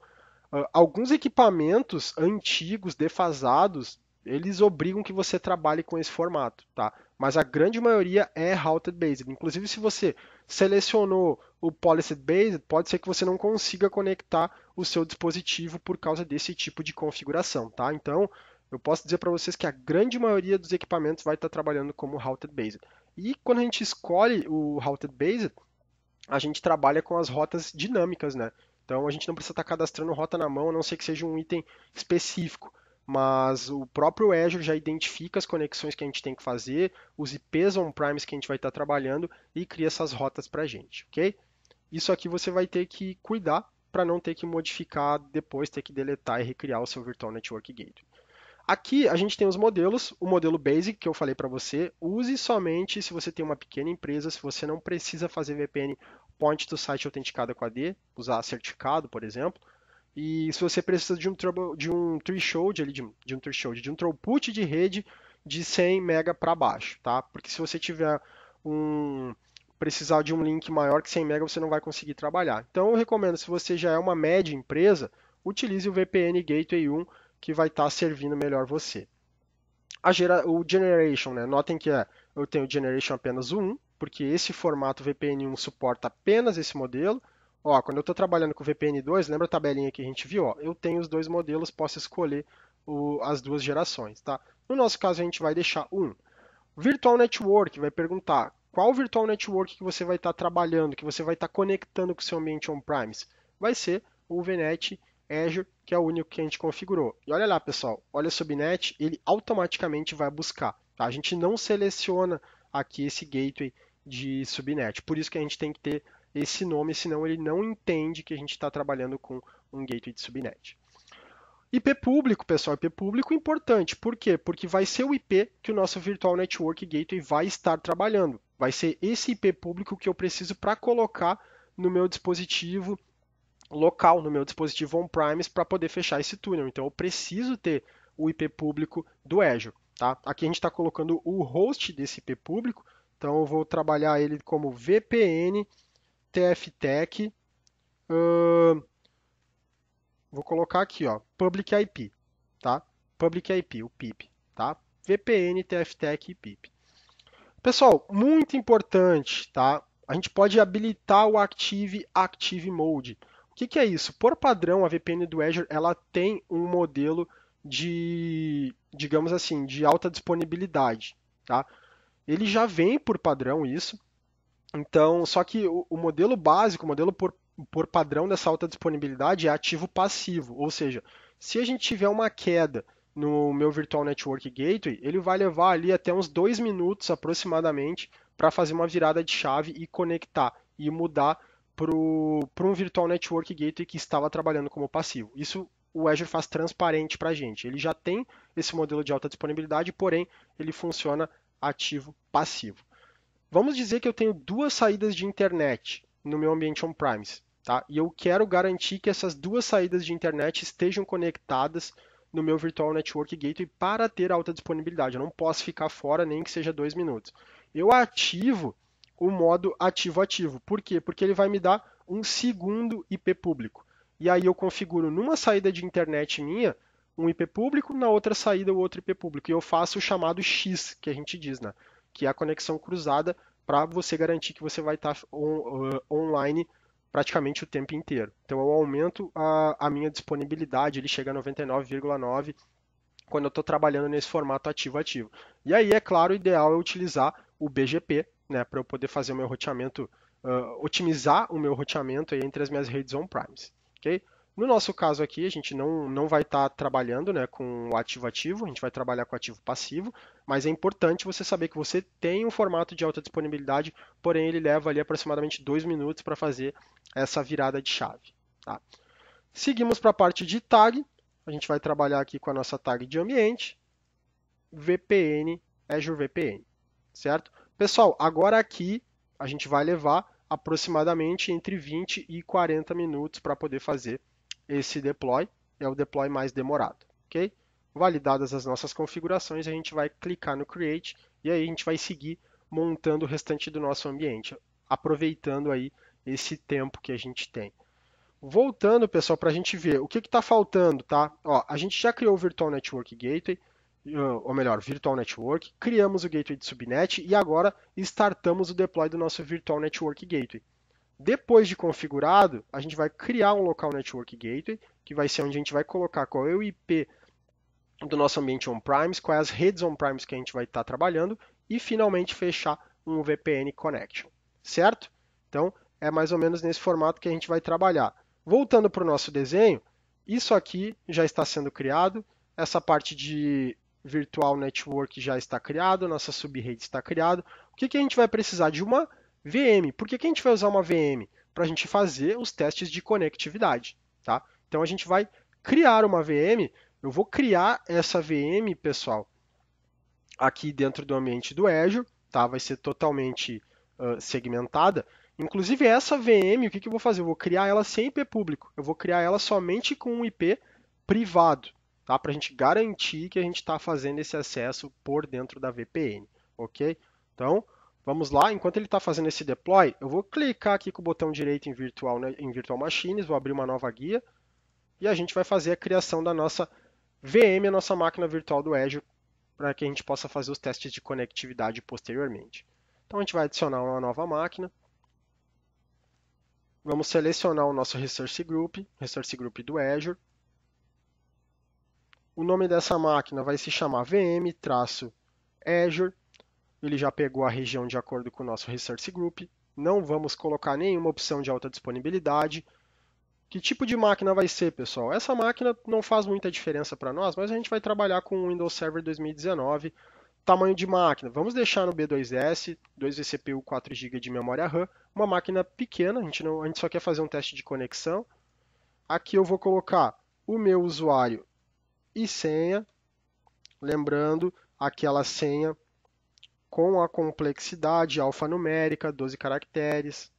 Ah, alguns equipamentos antigos, defasados, eles obrigam que você trabalhe com esse formato, tá? mas a grande maioria é routed based. Inclusive, se você selecionou o policy based, pode ser que você não consiga conectar o seu dispositivo por causa desse tipo de configuração, tá? Então, eu posso dizer para vocês que a grande maioria dos equipamentos vai estar tá trabalhando como routed based. E quando a gente escolhe o routed based, a gente trabalha com as rotas dinâmicas, né? Então a gente não precisa estar tá cadastrando rota na mão, a não ser que seja um item específico mas o próprio Azure já identifica as conexões que a gente tem que fazer, os IPs on primes que a gente vai estar trabalhando e cria essas rotas para a gente, ok? Isso aqui você vai ter que cuidar para não ter que modificar depois, ter que deletar e recriar o seu Virtual Network Gateway. Aqui a gente tem os modelos, o modelo Basic que eu falei para você, use somente se você tem uma pequena empresa, se você não precisa fazer VPN point to site autenticada com AD, usar certificado, por exemplo, e se você precisa de um, trouble, de um threshold, de um, de um threshold, de um throughput de rede de 100 mega para baixo, tá? Porque se você tiver um precisar de um link maior que 100 mega, você não vai conseguir trabalhar. Então eu recomendo, se você já é uma média empresa, utilize o VPN Gateway 1 que vai estar tá servindo melhor você. Gera, o generation, né? Notem que é, eu tenho generation apenas 1, porque esse formato VPN1 suporta apenas esse modelo. Ó, quando eu estou trabalhando com VPN 2, lembra a tabelinha que a gente viu? Ó, eu tenho os dois modelos, posso escolher o, as duas gerações. Tá? No nosso caso, a gente vai deixar um. Virtual Network vai perguntar qual Virtual Network que você vai estar tá trabalhando, que você vai estar tá conectando com o seu ambiente on-premise. Vai ser o VNet Azure, que é o único que a gente configurou. E olha lá, pessoal, olha o subnet, ele automaticamente vai buscar. Tá? A gente não seleciona aqui esse gateway de subnet. Por isso que a gente tem que ter esse nome, senão ele não entende que a gente está trabalhando com um gateway de subnet. IP público, pessoal, IP público é importante. Por quê? Porque vai ser o IP que o nosso Virtual Network Gateway vai estar trabalhando. Vai ser esse IP público que eu preciso para colocar no meu dispositivo local, no meu dispositivo on-premise, para poder fechar esse túnel. Então, eu preciso ter o IP público do Azure. Tá? Aqui a gente está colocando o host desse IP público, então eu vou trabalhar ele como VPN TF Tech. Uh, vou colocar aqui, ó, Public IP, tá? Public IP, o PIP, tá? VPN, TF Tech e PIP. Pessoal, muito importante, tá? A gente pode habilitar o Active Active Mode. O que, que é isso? Por padrão, a VPN do Azure ela tem um modelo de, digamos assim, de alta disponibilidade, tá? Ele já vem por padrão isso. Então, só que o, o modelo básico, o modelo por, por padrão dessa alta disponibilidade é ativo-passivo, ou seja, se a gente tiver uma queda no meu Virtual Network Gateway, ele vai levar ali até uns dois minutos aproximadamente para fazer uma virada de chave e conectar e mudar para um Virtual Network Gateway que estava trabalhando como passivo. Isso o Azure faz transparente para a gente. Ele já tem esse modelo de alta disponibilidade, porém ele funciona ativo-passivo. Vamos dizer que eu tenho duas saídas de internet no meu ambiente on-premise, tá? E eu quero garantir que essas duas saídas de internet estejam conectadas no meu Virtual Network Gateway para ter alta disponibilidade. Eu não posso ficar fora nem que seja dois minutos. Eu ativo o modo ativo-ativo. Por quê? Porque ele vai me dar um segundo IP público. E aí eu configuro numa saída de internet minha um IP público, na outra saída o outro IP público. E eu faço o chamado X, que a gente diz, né? que é a conexão cruzada, para você garantir que você vai estar tá on, uh, online praticamente o tempo inteiro. Então eu aumento a, a minha disponibilidade, ele chega a 99,9% quando eu estou trabalhando nesse formato ativo-ativo. E aí, é claro, o ideal é utilizar o BGP, né, para eu poder fazer o meu roteamento, uh, otimizar o meu roteamento entre as minhas redes on-primes. Okay? No nosso caso aqui, a gente não, não vai estar tá trabalhando né, com o ativo-ativo, a gente vai trabalhar com o ativo-passivo, mas é importante você saber que você tem um formato de alta disponibilidade, porém ele leva ali aproximadamente dois minutos para fazer essa virada de chave. Tá? Seguimos para a parte de tag. A gente vai trabalhar aqui com a nossa tag de ambiente, VPN, é Azure VPN, certo? Pessoal, agora aqui a gente vai levar aproximadamente entre 20 e 40 minutos para poder fazer esse deploy. É o deploy mais demorado, ok? Validadas as nossas configurações, a gente vai clicar no Create e aí a gente vai seguir montando o restante do nosso ambiente, aproveitando aí esse tempo que a gente tem. Voltando, pessoal, para a gente ver o que está faltando, tá? Ó, a gente já criou o Virtual Network Gateway, eh, ou melhor, Virtual Network, criamos o Gateway de Subnet e agora startamos o deploy do nosso Virtual Network Gateway. Depois de configurado, a gente vai criar um local Network Gateway, que vai ser onde a gente vai colocar qual é o IP do nosso ambiente on primes quais as redes on primes que a gente vai estar trabalhando e finalmente fechar um VPN connection, certo? Então é mais ou menos nesse formato que a gente vai trabalhar. Voltando para o nosso desenho, isso aqui já está sendo criado, essa parte de virtual network já está criado, nossa subrede está criada. O que, que a gente vai precisar de uma VM? Por que, que a gente vai usar uma VM? Para a gente fazer os testes de conectividade, tá? Então a gente vai criar uma VM eu vou criar essa VM, pessoal, aqui dentro do ambiente do Azure, tá? vai ser totalmente uh, segmentada. Inclusive, essa VM, o que, que eu vou fazer? Eu vou criar ela sem IP público. Eu vou criar ela somente com um IP privado, tá? para a gente garantir que a gente está fazendo esse acesso por dentro da VPN. ok? Então, vamos lá. Enquanto ele está fazendo esse deploy, eu vou clicar aqui com o botão direito em virtual, né? em virtual Machines, vou abrir uma nova guia e a gente vai fazer a criação da nossa VM é a nossa máquina virtual do Azure para que a gente possa fazer os testes de conectividade posteriormente. Então a gente vai adicionar uma nova máquina. Vamos selecionar o nosso Resource Group, Resource Group do Azure. O nome dessa máquina vai se chamar VM-Azure. Ele já pegou a região de acordo com o nosso Resource Group. Não vamos colocar nenhuma opção de alta disponibilidade, que tipo de máquina vai ser, pessoal? Essa máquina não faz muita diferença para nós, mas a gente vai trabalhar com o Windows Server 2019, tamanho de máquina. Vamos deixar no B2S, 2 CPU, 4 GB de memória RAM, uma máquina pequena, a gente, não, a gente só quer fazer um teste de conexão. Aqui eu vou colocar o meu usuário e senha, lembrando aquela senha com a complexidade alfanumérica, 12 caracteres,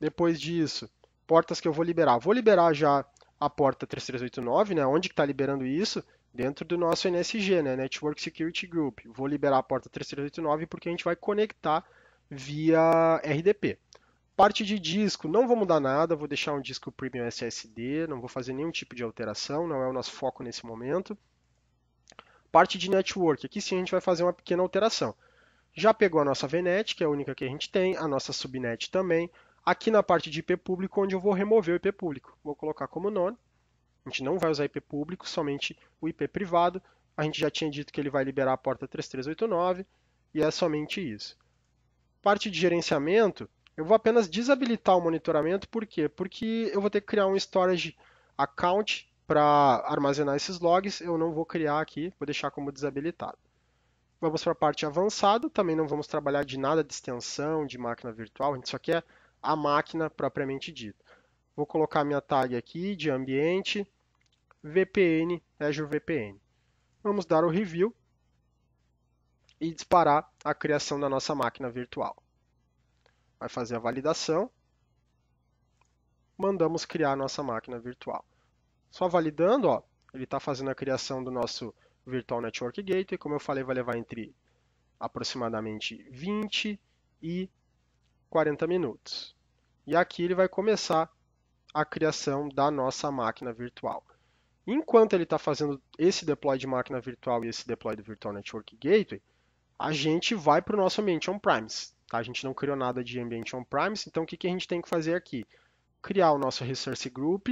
Depois disso, portas que eu vou liberar. Vou liberar já a porta 3389, né? Onde que está liberando isso? Dentro do nosso NSG, né? Network Security Group. Vou liberar a porta 3389 porque a gente vai conectar via RDP. Parte de disco, não vou mudar nada, vou deixar um disco Premium SSD, não vou fazer nenhum tipo de alteração, não é o nosso foco nesse momento. Parte de network, aqui sim a gente vai fazer uma pequena alteração. Já pegou a nossa VNet, que é a única que a gente tem, a nossa subnet também, Aqui na parte de IP público, onde eu vou remover o IP público. Vou colocar como none. A gente não vai usar IP público, somente o IP privado. A gente já tinha dito que ele vai liberar a porta 3389 e é somente isso. Parte de gerenciamento, eu vou apenas desabilitar o monitoramento, por quê? Porque eu vou ter que criar um storage account para armazenar esses logs, eu não vou criar aqui, vou deixar como desabilitado. Vamos para a parte avançada, também não vamos trabalhar de nada de extensão, de máquina virtual, a gente só quer a máquina propriamente dita. Vou colocar minha tag aqui de ambiente, VPN, Azure VPN. Vamos dar o review e disparar a criação da nossa máquina virtual. Vai fazer a validação. Mandamos criar a nossa máquina virtual. Só validando, ó, ele está fazendo a criação do nosso Virtual Network Gateway. Como eu falei, vai levar entre aproximadamente 20 e 40 minutos. E aqui ele vai começar a criação da nossa máquina virtual. Enquanto ele está fazendo esse deploy de máquina virtual e esse deploy do Virtual Network Gateway, a gente vai para o nosso ambiente on-premise. Tá? A gente não criou nada de ambiente on-premise, então o que, que a gente tem que fazer aqui? Criar o nosso Resource Group,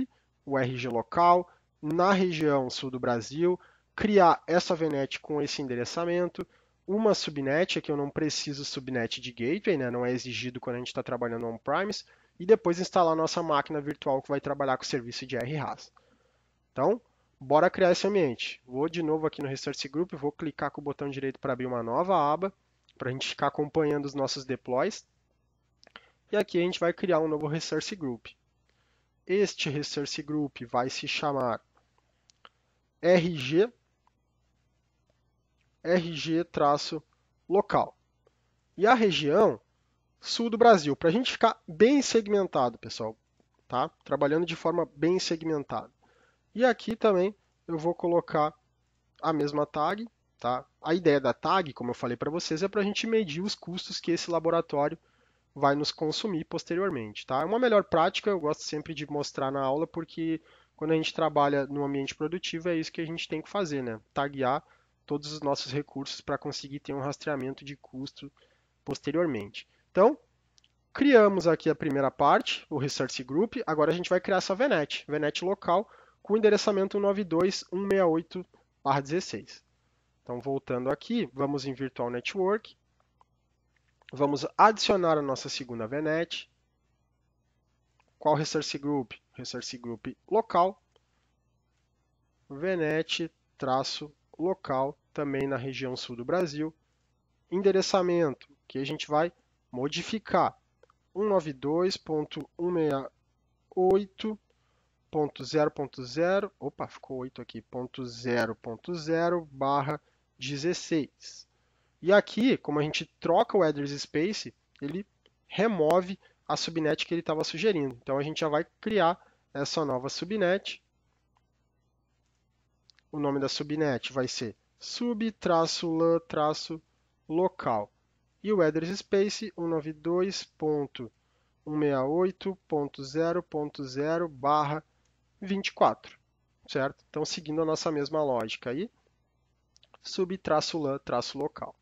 o RG local, na região sul do Brasil, criar essa VNet com esse endereçamento, uma subnet, aqui é eu não preciso subnet de gateway, né? não é exigido quando a gente está trabalhando on-premise, e depois instalar a nossa máquina virtual que vai trabalhar com o serviço de RHAS. Então, bora criar esse ambiente. Vou de novo aqui no Resource Group, vou clicar com o botão direito para abrir uma nova aba, para a gente ficar acompanhando os nossos deploys. E aqui a gente vai criar um novo Resource Group. Este Resource Group vai se chamar RG RG-local. E a região, sul do Brasil, para a gente ficar bem segmentado, pessoal, tá? Trabalhando de forma bem segmentada. E aqui também eu vou colocar a mesma tag, tá? A ideia da tag, como eu falei para vocês, é para a gente medir os custos que esse laboratório vai nos consumir posteriormente, tá? É uma melhor prática, eu gosto sempre de mostrar na aula, porque quando a gente trabalha no ambiente produtivo é isso que a gente tem que fazer, né? Taguear todos os nossos recursos para conseguir ter um rastreamento de custo posteriormente. Então, criamos aqui a primeira parte, o Research Group, agora a gente vai criar essa VNet, VNet local, com endereçamento 92.168.16. 16 Então, voltando aqui, vamos em Virtual Network, vamos adicionar a nossa segunda VNet, qual Resource Group? Resource Group local, VNet traço local também na região sul do Brasil. Endereçamento, que a gente vai modificar 192.168.0.0, opa, ficou 8 aqui, .0.0 barra 16. E aqui, como a gente troca o headers space, ele remove a subnet que ele estava sugerindo. Então a gente já vai criar essa nova subnet o nome da subnet vai ser sub-lan-local. E o header space 192.168.0.0 barra 24, certo? Então, seguindo a nossa mesma lógica aí, sub-lan-local.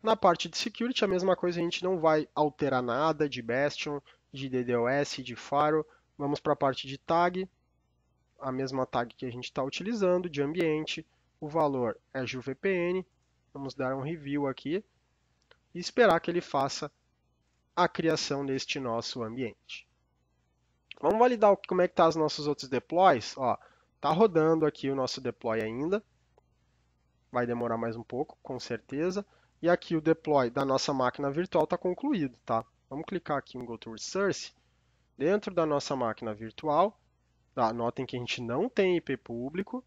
Na parte de security, a mesma coisa, a gente não vai alterar nada de Bastion, de DDoS, de Firewall. Vamos para a parte de tag, a mesma tag que a gente está utilizando de ambiente, o valor é JVPN, vamos dar um review aqui e esperar que ele faça a criação deste nosso ambiente. Vamos validar como é que tá os nossos outros deploys. Ó, tá rodando aqui o nosso deploy ainda. Vai demorar mais um pouco, com certeza. E aqui o deploy da nossa máquina virtual está concluído, tá? Vamos clicar aqui em Go to Resource. Dentro da nossa máquina virtual, Tá? Notem que a gente não tem IP público,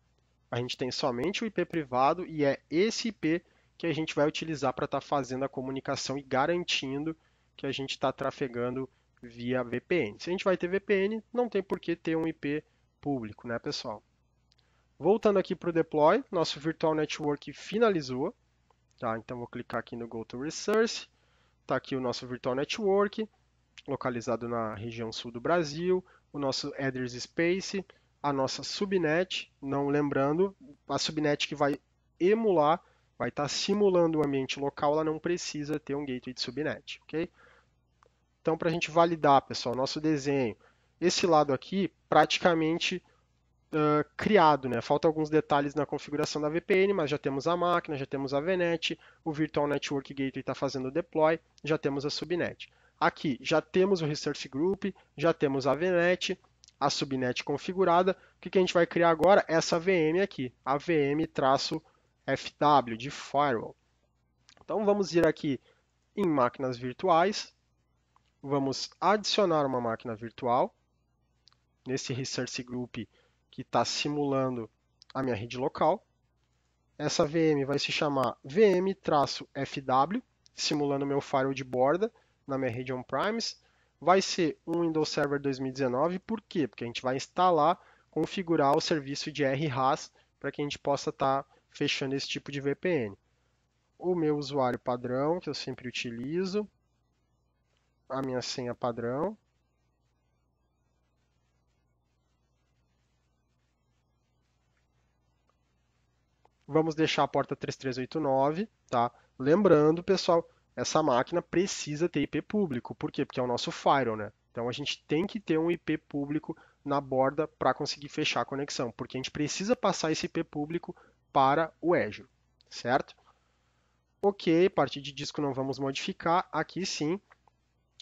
a gente tem somente o IP privado e é esse IP que a gente vai utilizar para estar tá fazendo a comunicação e garantindo que a gente está trafegando via VPN. Se a gente vai ter VPN, não tem por que ter um IP público, né, pessoal? Voltando aqui para o deploy, nosso virtual network finalizou. Tá? Então vou clicar aqui no Go to Resource. Está aqui o nosso virtual network, localizado na região sul do Brasil o nosso headers space, a nossa subnet, não lembrando, a subnet que vai emular, vai estar tá simulando o um ambiente local, ela não precisa ter um gateway de subnet, ok? Então, para a gente validar, pessoal, nosso desenho, esse lado aqui praticamente uh, criado, né? Falta alguns detalhes na configuração da VPN, mas já temos a máquina, já temos a VNet, o Virtual Network Gateway está fazendo o deploy, já temos a subnet. Aqui já temos o Research Group, já temos a VNet, a subnet configurada. O que a gente vai criar agora? Essa VM aqui, a VM-FW, de Firewall. Então vamos ir aqui em máquinas virtuais, vamos adicionar uma máquina virtual nesse Research Group que está simulando a minha rede local. Essa VM vai se chamar VM-FW, simulando meu firewall de borda, na minha on Primes, vai ser um Windows Server 2019, por quê? Porque a gente vai instalar, configurar o serviço de RHAS para que a gente possa estar tá fechando esse tipo de VPN. O meu usuário padrão, que eu sempre utilizo, a minha senha padrão, vamos deixar a porta 3389, tá? Lembrando, pessoal, essa máquina precisa ter IP público. Por quê? Porque é o nosso firewall, né? Então a gente tem que ter um IP público na borda para conseguir fechar a conexão, porque a gente precisa passar esse IP público para o Azure, certo? Ok, parte de disco não vamos modificar, aqui sim.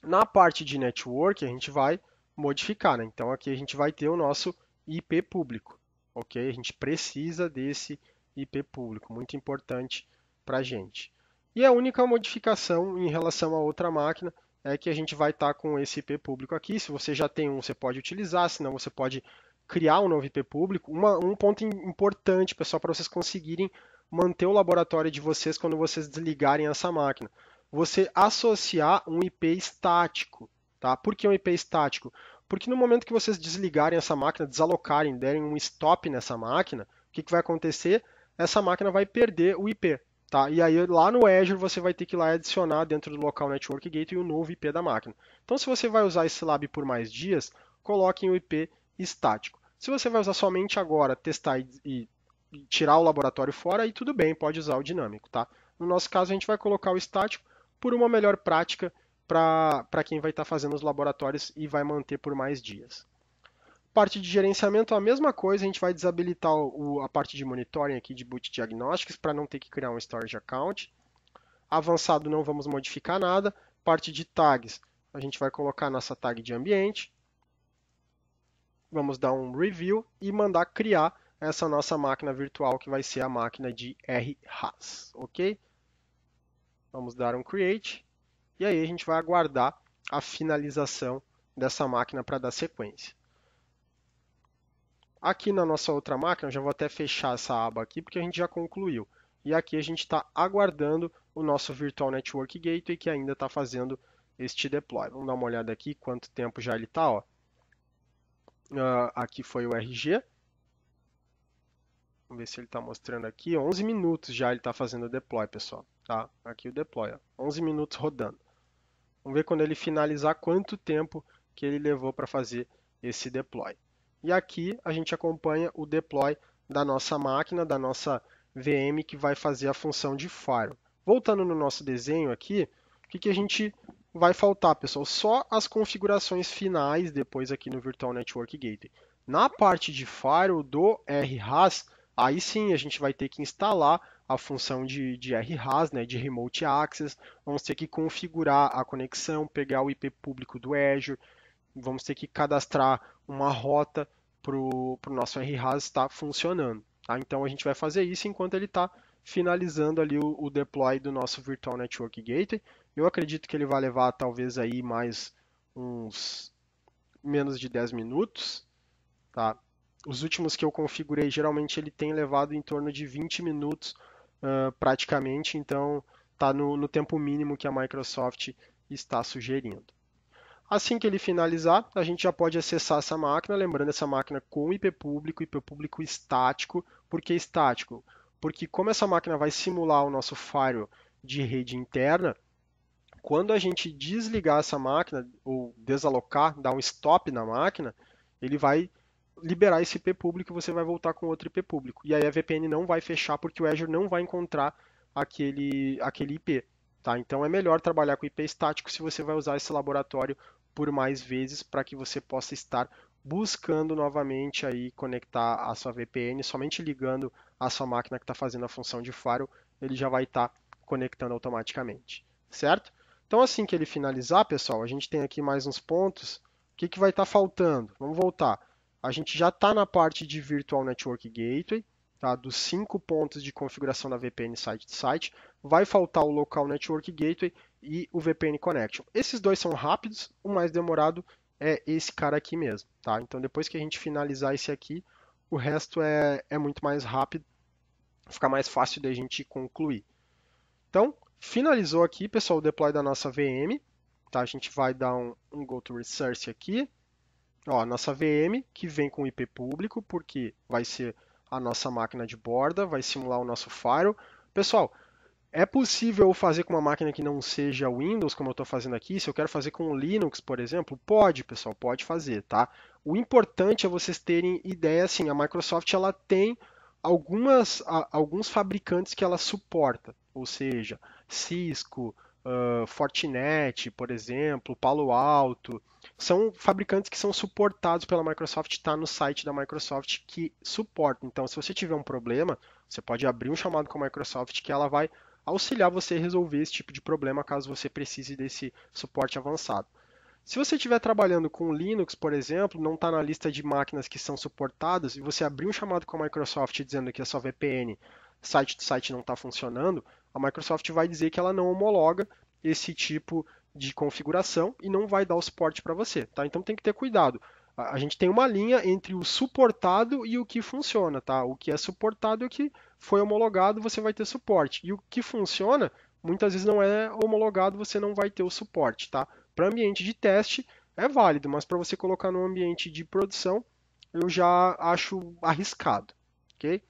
Na parte de network a gente vai modificar, né? então aqui a gente vai ter o nosso IP público, ok? A gente precisa desse IP público, muito importante para a gente. E a única modificação em relação à outra máquina é que a gente vai estar tá com esse IP público aqui. Se você já tem um, você pode utilizar, senão você pode criar um novo IP público. Uma, um ponto importante, pessoal, para vocês conseguirem manter o laboratório de vocês quando vocês desligarem essa máquina. Você associar um IP estático. Tá? Por que um IP estático? Porque no momento que vocês desligarem essa máquina, desalocarem, derem um stop nessa máquina, o que, que vai acontecer? Essa máquina vai perder o IP. Tá? E aí lá no Azure você vai ter que ir lá adicionar dentro do local Network Gateway o um novo IP da máquina. Então se você vai usar esse lab por mais dias, coloquem o IP estático. Se você vai usar somente agora, testar e, e tirar o laboratório fora, aí tudo bem, pode usar o dinâmico. Tá? No nosso caso a gente vai colocar o estático por uma melhor prática para quem vai estar tá fazendo os laboratórios e vai manter por mais dias parte de gerenciamento, a mesma coisa, a gente vai desabilitar o, a parte de monitoring aqui de boot diagnostics para não ter que criar um storage account. Avançado não vamos modificar nada. Parte de tags, a gente vai colocar nossa tag de ambiente. Vamos dar um review e mandar criar essa nossa máquina virtual que vai ser a máquina de RHAS, ok? Vamos dar um create e aí a gente vai aguardar a finalização dessa máquina para dar sequência. Aqui na nossa outra máquina, eu já vou até fechar essa aba aqui, porque a gente já concluiu. E aqui a gente está aguardando o nosso Virtual Network Gateway, que ainda está fazendo este deploy. Vamos dar uma olhada aqui quanto tempo já ele está. Uh, ah, aqui foi o RG. Vamos ver se ele está mostrando aqui. 11 minutos já ele está fazendo o deploy, pessoal. Tá? Aqui o deploy, ó. 11 minutos rodando. Vamos ver quando ele finalizar quanto tempo que ele levou para fazer esse deploy. E aqui a gente acompanha o deploy da nossa máquina, da nossa VM que vai fazer a função de firewall. Voltando no nosso desenho aqui, o que, que a gente vai faltar, pessoal? Só as configurações finais depois aqui no Virtual Network Gateway. Na parte de firewall do RHAS, aí sim a gente vai ter que instalar a função de, de RHAS, né, de Remote Access, vamos ter que configurar a conexão, pegar o IP público do Azure, vamos ter que cadastrar uma rota para o nosso RHAS estar tá funcionando. Tá? Então a gente vai fazer isso enquanto ele está finalizando ali o, o, deploy do nosso Virtual Network Gateway. Eu acredito que ele vai levar talvez aí mais uns menos de 10 minutos. Tá? Os últimos que eu configurei, geralmente ele tem levado em torno de 20 minutos uh, praticamente, então está no, no tempo mínimo que a Microsoft está sugerindo. Assim que ele finalizar, a gente já pode acessar essa máquina, lembrando essa máquina com IP público, IP público estático. Por que estático? Porque como essa máquina vai simular o nosso firewall de rede interna, quando a gente desligar essa máquina ou desalocar, dar um stop na máquina, ele vai liberar esse IP público e você vai voltar com outro IP público. E aí a VPN não vai fechar porque o Azure não vai encontrar aquele, aquele IP. Tá? Então é melhor trabalhar com IP estático se você vai usar esse laboratório por mais vezes para que você possa estar buscando novamente aí conectar a sua VPN, somente ligando a sua máquina que está fazendo a função de faro, ele já vai estar tá conectando automaticamente, certo? Então assim que ele finalizar, pessoal, a gente tem aqui mais uns pontos. O que, que vai estar tá faltando? Vamos voltar. A gente já está na parte de Virtual Network Gateway, tá? dos cinco pontos de configuração da VPN site to site. Vai faltar o Local Network Gateway e o VPN Connection. Esses dois são rápidos, o mais demorado é esse cara aqui mesmo, tá? Então depois que a gente finalizar esse aqui, o resto é, é muito mais rápido, fica mais fácil da gente concluir. Então, finalizou aqui, pessoal, o deploy da nossa VM, tá? A gente vai dar um, um go to resource aqui, ó, nossa VM que vem com IP público, porque vai ser a nossa máquina de borda, vai simular o nosso firewall. Pessoal, é possível fazer com uma máquina que não seja Windows, como eu estou fazendo aqui? Se eu quero fazer com Linux, por exemplo, pode, pessoal, pode fazer, tá? O importante é vocês terem ideia, assim, a Microsoft ela tem algumas, a, alguns fabricantes que ela suporta, ou seja, Cisco, uh, Fortinet, por exemplo, Palo Alto, são fabricantes que são suportados pela Microsoft, está no site da Microsoft que suporta. Então, se você tiver um problema, você pode abrir um chamado com a Microsoft que ela vai auxiliar você a resolver esse tipo de problema caso você precise desse suporte avançado. Se você estiver trabalhando com Linux, por exemplo, não está na lista de máquinas que são suportadas e você abrir um chamado com a Microsoft dizendo que a sua VPN site to site não está funcionando, a Microsoft vai dizer que ela não homologa esse tipo de configuração e não vai dar o suporte para você, tá? Então tem que ter cuidado. A gente tem uma linha entre o suportado e o que funciona, tá? O que é suportado é o que foi homologado, você vai ter suporte. E o que funciona, muitas vezes não é homologado, você não vai ter o suporte, tá? Para ambiente de teste é válido, mas para você colocar no ambiente de produção, eu já acho arriscado, ok?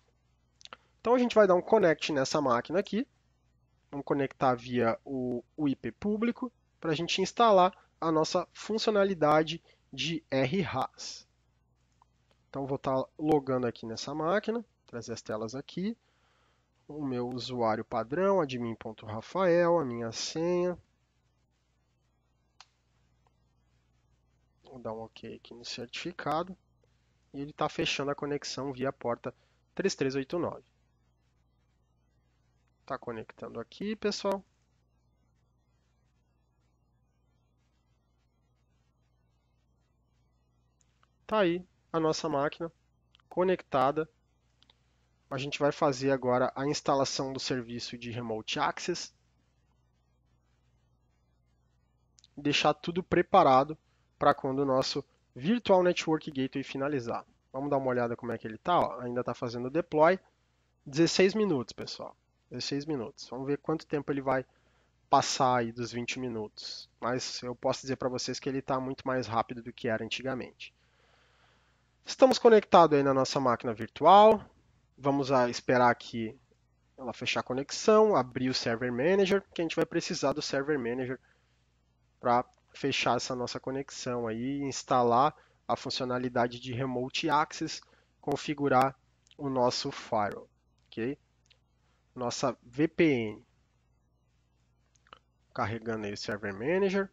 Então a gente vai dar um connect nessa máquina aqui. Vamos conectar via o, o IP público para a gente instalar a nossa funcionalidade de RHAS. Então vou estar tá logando aqui nessa máquina trazer as telas aqui, o meu usuário padrão, admin.rafael, a minha senha. Vou dar um OK aqui no certificado. E ele está fechando a conexão via porta 3389. Está conectando aqui, pessoal. Está aí a nossa máquina conectada a gente vai fazer agora a instalação do serviço de Remote Access. Deixar tudo preparado para quando o nosso Virtual Network Gateway finalizar. Vamos dar uma olhada como é que ele está. Ainda está fazendo o deploy. 16 minutos, pessoal. 16 minutos. Vamos ver quanto tempo ele vai passar aí dos 20 minutos. Mas eu posso dizer para vocês que ele está muito mais rápido do que era antigamente. Estamos conectados aí na nossa máquina virtual. Vamos a esperar aqui ela fechar a conexão, abrir o Server Manager, que a gente vai precisar do Server Manager para fechar essa nossa conexão aí, instalar a funcionalidade de Remote Access, configurar o nosso firewall, ok? Nossa VPN. Carregando aí o Server Manager.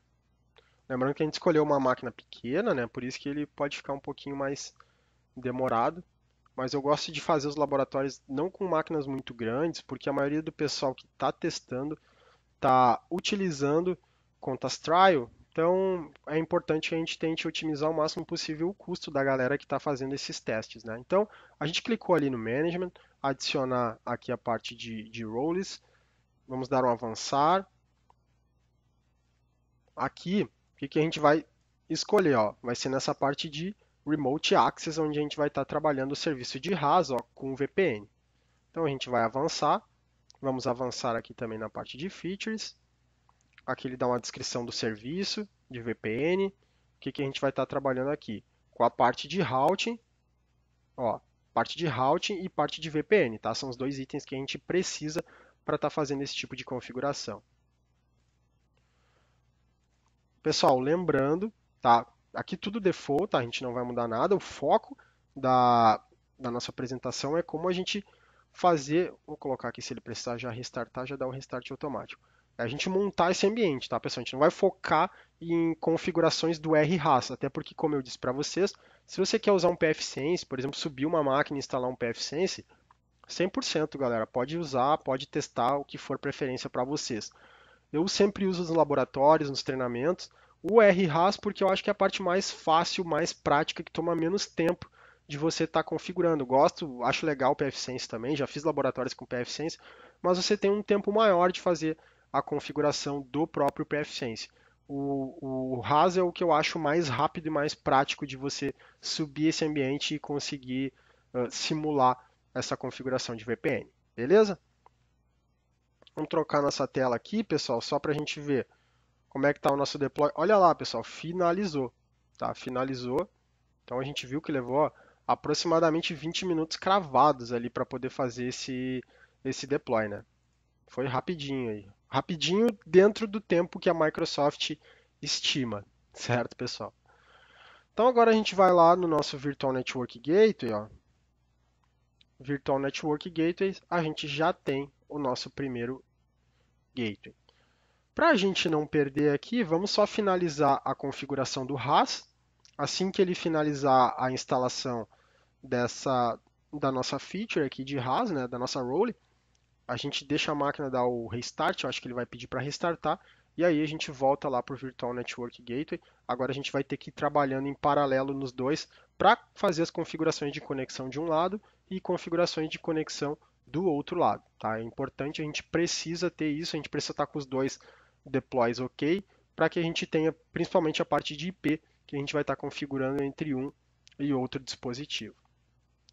Lembrando que a gente escolheu uma máquina pequena, né? Por isso que ele pode ficar um pouquinho mais demorado mas eu gosto de fazer os laboratórios não com máquinas muito grandes, porque a maioria do pessoal que está testando está utilizando contas trial, então é importante que a gente tente otimizar o máximo possível o custo da galera que está fazendo esses testes. Né? Então a gente clicou ali no Management, adicionar aqui a parte de, de roles, vamos dar um avançar. Aqui, o que, que a gente vai escolher? Ó? Vai ser nessa parte de Remote Access, onde a gente vai estar trabalhando o serviço de RAS ó, com VPN. Então a gente vai avançar, vamos avançar aqui também na parte de features. Aqui ele dá uma descrição do serviço de VPN, o que, que a gente vai estar trabalhando aqui. Com a parte de routing, ó, parte de routing e parte de VPN, tá? São os dois itens que a gente precisa para estar tá fazendo esse tipo de configuração. Pessoal, lembrando, tá? aqui tudo default, tá? a gente não vai mudar nada. O foco da, da nossa apresentação é como a gente fazer, vou colocar aqui se ele precisar já restartar, já dá um restart automático. É a gente montar esse ambiente, tá, pessoal? A gente não vai focar em configurações do R-RAS, até porque, como eu disse para vocês, se você quer usar um PFSense, por exemplo, subir uma máquina e instalar um PFSense, 100%, galera, pode usar, pode testar o que for preferência para vocês. Eu sempre uso nos laboratórios, nos treinamentos, o R RAS, porque eu acho que é a parte mais fácil, mais prática, que toma menos tempo de você estar tá configurando. Gosto, acho legal o PFSense também, já fiz laboratórios com PFSense, mas você tem um tempo maior de fazer a configuração do próprio PFSense. O, o RAS é o que eu acho mais rápido e mais prático de você subir esse ambiente e conseguir uh, simular essa configuração de VPN. Beleza? Vamos trocar nossa tela aqui, pessoal, só para a gente ver como é que está o nosso deploy. Olha lá, pessoal, finalizou. Tá? Finalizou. Então a gente viu que levou ó, aproximadamente 20 minutos cravados ali para poder fazer esse, esse deploy. Né? Foi rapidinho aí. Rapidinho dentro do tempo que a Microsoft estima, certo, pessoal? Então agora a gente vai lá no nosso Virtual Network Gateway, ó. Virtual Network Gateway, a gente já tem o nosso primeiro gateway. Para a gente não perder aqui, vamos só finalizar a configuração do RAS. Assim que ele finalizar a instalação dessa da nossa feature aqui de RAS, né, da nossa role, a gente deixa a máquina dar o restart, eu acho que ele vai pedir para restartar, e aí a gente volta lá para o Virtual Network Gateway. Agora a gente vai ter que ir trabalhando em paralelo nos dois para fazer as configurações de conexão de um lado e configurações de conexão do outro lado. Tá? É importante, a gente precisa ter isso, a gente precisa estar tá com os dois deploys OK, para que a gente tenha principalmente a parte de IP que a gente vai estar tá configurando entre um e outro dispositivo,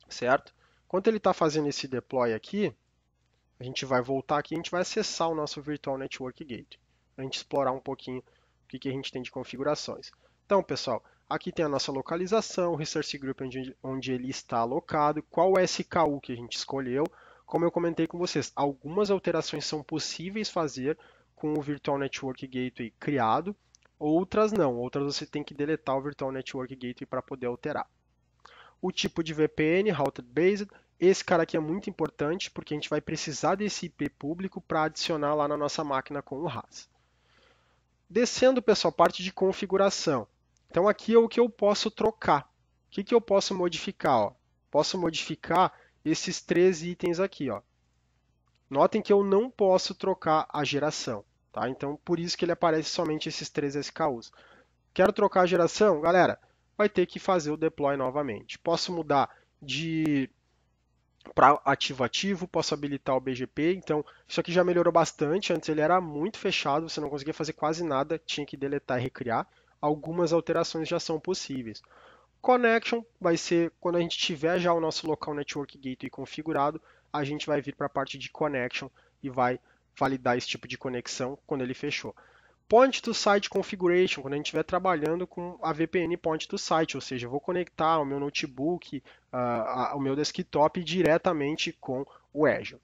certo? Enquanto ele está fazendo esse deploy aqui, a gente vai voltar aqui, a gente vai acessar o nosso Virtual Network Gate, para a gente explorar um pouquinho o que, que a gente tem de configurações. Então, pessoal, aqui tem a nossa localização, o Resource Group onde, onde ele está alocado, qual SKU que a gente escolheu. Como eu comentei com vocês, algumas alterações são possíveis fazer com o Virtual Network Gateway criado, outras não, outras você tem que deletar o Virtual Network Gateway para poder alterar. O tipo de VPN, Routed Based, esse cara aqui é muito importante porque a gente vai precisar desse IP público para adicionar lá na nossa máquina com o RAS. Descendo, pessoal, parte de configuração. Então aqui é o que eu posso trocar. O que, que eu posso modificar? Ó? Posso modificar esses três itens aqui. Ó. Notem que eu não posso trocar a geração. Tá? Então, por isso que ele aparece somente esses três SKUs. Quero trocar a geração? Galera, vai ter que fazer o deploy novamente. Posso mudar de para ativo ativo, posso habilitar o BGP, então isso aqui já melhorou bastante, antes ele era muito fechado, você não conseguia fazer quase nada, tinha que deletar e recriar. Algumas alterações já são possíveis. Connection vai ser quando a gente tiver já o nosso local network gateway configurado, a gente vai vir para a parte de connection e vai validar esse tipo de conexão quando ele fechou. Point to Site Configuration, quando a gente estiver trabalhando com a VPN Point to Site, ou seja, eu vou conectar o meu notebook, ah, a, o meu desktop diretamente com o Azure.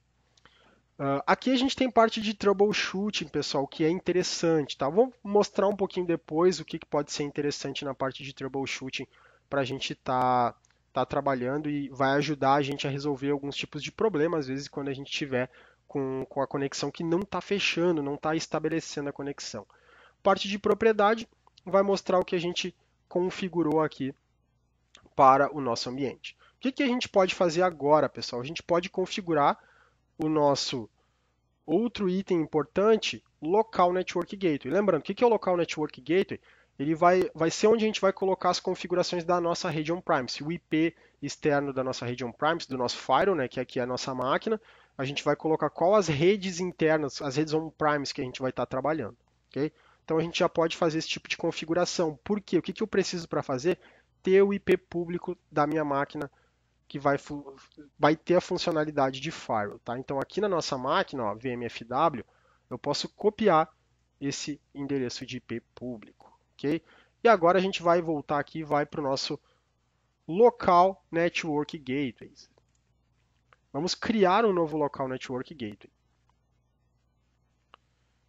Uh, aqui a gente tem parte de troubleshooting, pessoal, que é interessante. Tá? Vou mostrar um pouquinho depois o que, que pode ser interessante na parte de troubleshooting para a gente estar tá, tá trabalhando e vai ajudar a gente a resolver alguns tipos de problemas, às vezes, quando a gente tiver com, com a conexão que não está fechando, não está estabelecendo a conexão. Parte de propriedade vai mostrar o que a gente configurou aqui para o nosso ambiente. O que, que a gente pode fazer agora, pessoal? A gente pode configurar o nosso outro item importante, local network gateway. Lembrando, o que, é o local network gateway? Ele vai, vai ser onde a gente vai colocar as configurações da nossa rede on-premise, o IP externo da nossa rede on-premise, do nosso firewall, né, que aqui é a nossa máquina, a gente vai colocar qual as redes internas, as redes on-primes que a gente vai estar tá trabalhando. Okay? Então a gente já pode fazer esse tipo de configuração. Por quê? O que, que eu preciso para fazer? Ter o IP público da minha máquina que vai, vai ter a funcionalidade de firewall. Tá? Então aqui na nossa máquina, ó, VMFW, eu posso copiar esse endereço de IP público. Okay? E agora a gente vai voltar aqui e vai para o nosso local network gateways. Vamos criar um novo local network gateway.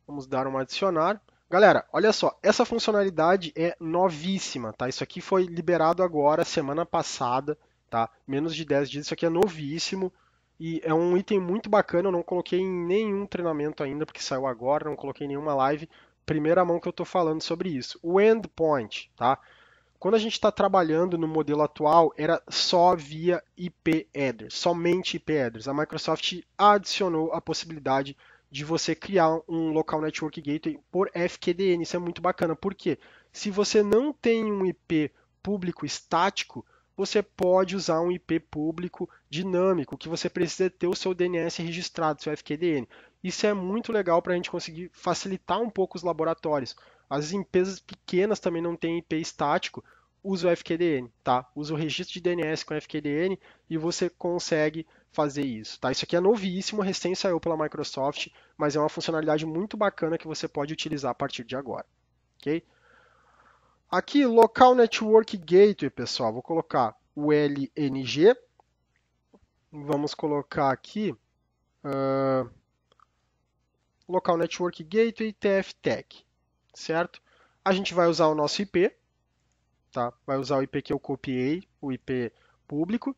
Vamos dar um adicionar. Galera, olha só, essa funcionalidade é novíssima, tá? Isso aqui foi liberado agora, semana passada, tá? Menos de 10 dias, isso aqui é novíssimo. E é um item muito bacana, eu não coloquei em nenhum treinamento ainda, porque saiu agora, não coloquei em nenhuma live. Primeira mão que eu estou falando sobre isso. O endpoint, tá? Quando a gente está trabalhando no modelo atual, era só via IP headers, somente IP headers. A Microsoft adicionou a possibilidade de você criar um local network gateway por FQDN. Isso é muito bacana, porque se você não tem um IP público estático, você pode usar um IP público dinâmico, que você precisa ter o seu DNS registrado, seu FQDN. Isso é muito legal para a gente conseguir facilitar um pouco os laboratórios, as empresas pequenas também não têm IP estático, usa o FQDN, tá? Usa o registro de DNS com FQDN e você consegue fazer isso, tá? Isso aqui é novíssimo, recém saiu pela Microsoft, mas é uma funcionalidade muito bacana que você pode utilizar a partir de agora, ok? Aqui, Local Network Gateway, pessoal, vou colocar o LNG, vamos colocar aqui uh, Local Network Gateway Tech certo? A gente vai usar o nosso IP, tá? Vai usar o IP que eu copiei, o IP público.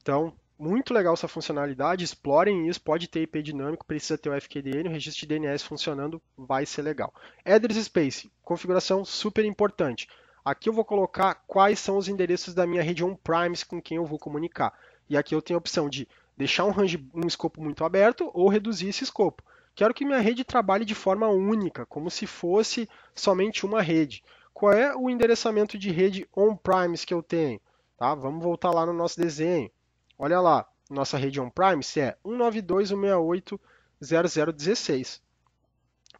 Então, muito legal essa funcionalidade, explorem isso, pode ter IP dinâmico, precisa ter o FQDN, o registro de DNS funcionando, vai ser legal. Address Space, configuração super importante. Aqui eu vou colocar quais são os endereços da minha rede on primes com quem eu vou comunicar. E aqui eu tenho a opção de deixar um, range, um escopo muito aberto ou reduzir esse escopo. Quero que minha rede trabalhe de forma única, como se fosse somente uma rede. Qual é o endereçamento de rede on primes que eu tenho? Tá? Vamos voltar lá no nosso desenho. Olha lá, nossa rede on primes é 192.168.0016.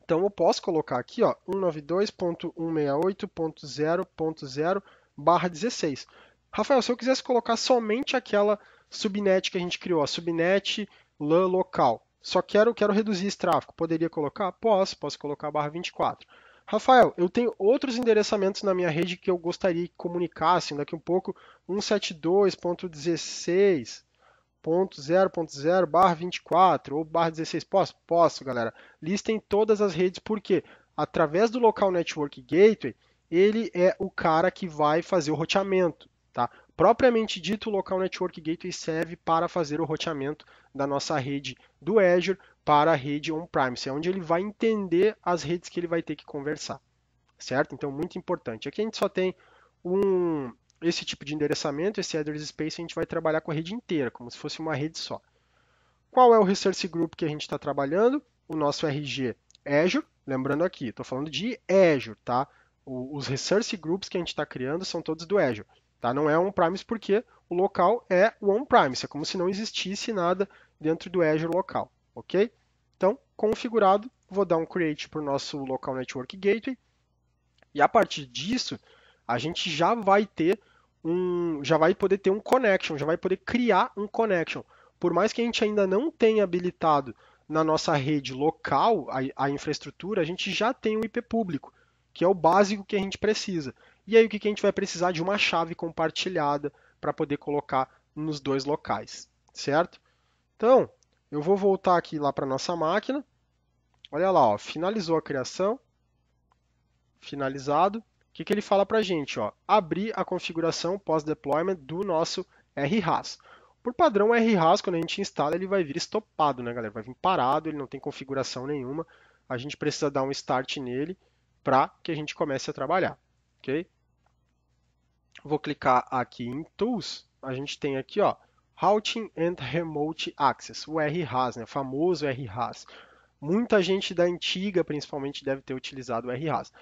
Então eu posso colocar aqui 192.168.0.0 barra 16. Rafael, se eu quisesse colocar somente aquela subnet que a gente criou, a subnet LAN local, só quero, quero reduzir esse tráfego. Poderia colocar? Posso, posso colocar barra 24. Rafael, eu tenho outros endereçamentos na minha rede que eu gostaria que comunicassem daqui um pouco, 172.16. barra 24 ou barra 16. Posso? Posso, galera. Listem todas as redes, porque através do local network gateway, ele é o cara que vai fazer o roteamento. Tá? Propriamente dito, o Local Network Gateway serve para fazer o roteamento da nossa rede do Azure para a rede on-premise, é onde ele vai entender as redes que ele vai ter que conversar, certo? Então, muito importante. Aqui a gente só tem um, esse tipo de endereçamento, esse address space, a gente vai trabalhar com a rede inteira, como se fosse uma rede só. Qual é o resource group que a gente está trabalhando? O nosso RG Azure, lembrando aqui, estou falando de Azure, tá? os resource groups que a gente está criando são todos do Azure. Tá? Não é on-premise porque o local é o on-premise, é como se não existisse nada dentro do Azure local, ok? Então, configurado, vou dar um create para o nosso local network gateway e a partir disso a gente já vai ter um, já vai poder ter um connection, já vai poder criar um connection. Por mais que a gente ainda não tenha habilitado na nossa rede local a, a infraestrutura, a gente já tem o um IP público, que é o básico que a gente precisa. E aí o que, a gente vai precisar de uma chave compartilhada para poder colocar nos dois locais, certo? Então, eu vou voltar aqui lá para nossa máquina. Olha lá, ó, finalizou a criação. Finalizado. O que, que ele fala para a gente? Ó? Abrir a configuração pós-deployment do nosso RHAS. Por padrão, o RHAS quando a gente instala, ele vai vir estopado, né, galera? Vai vir parado, ele não tem configuração nenhuma. A gente precisa dar um start nele para que a gente comece a trabalhar, ok? vou clicar aqui em Tools, a gente tem aqui, ó, Routing and Remote Access, o RHAS, né, famoso RHAS. Muita gente da antiga, principalmente, deve ter utilizado o RHAS.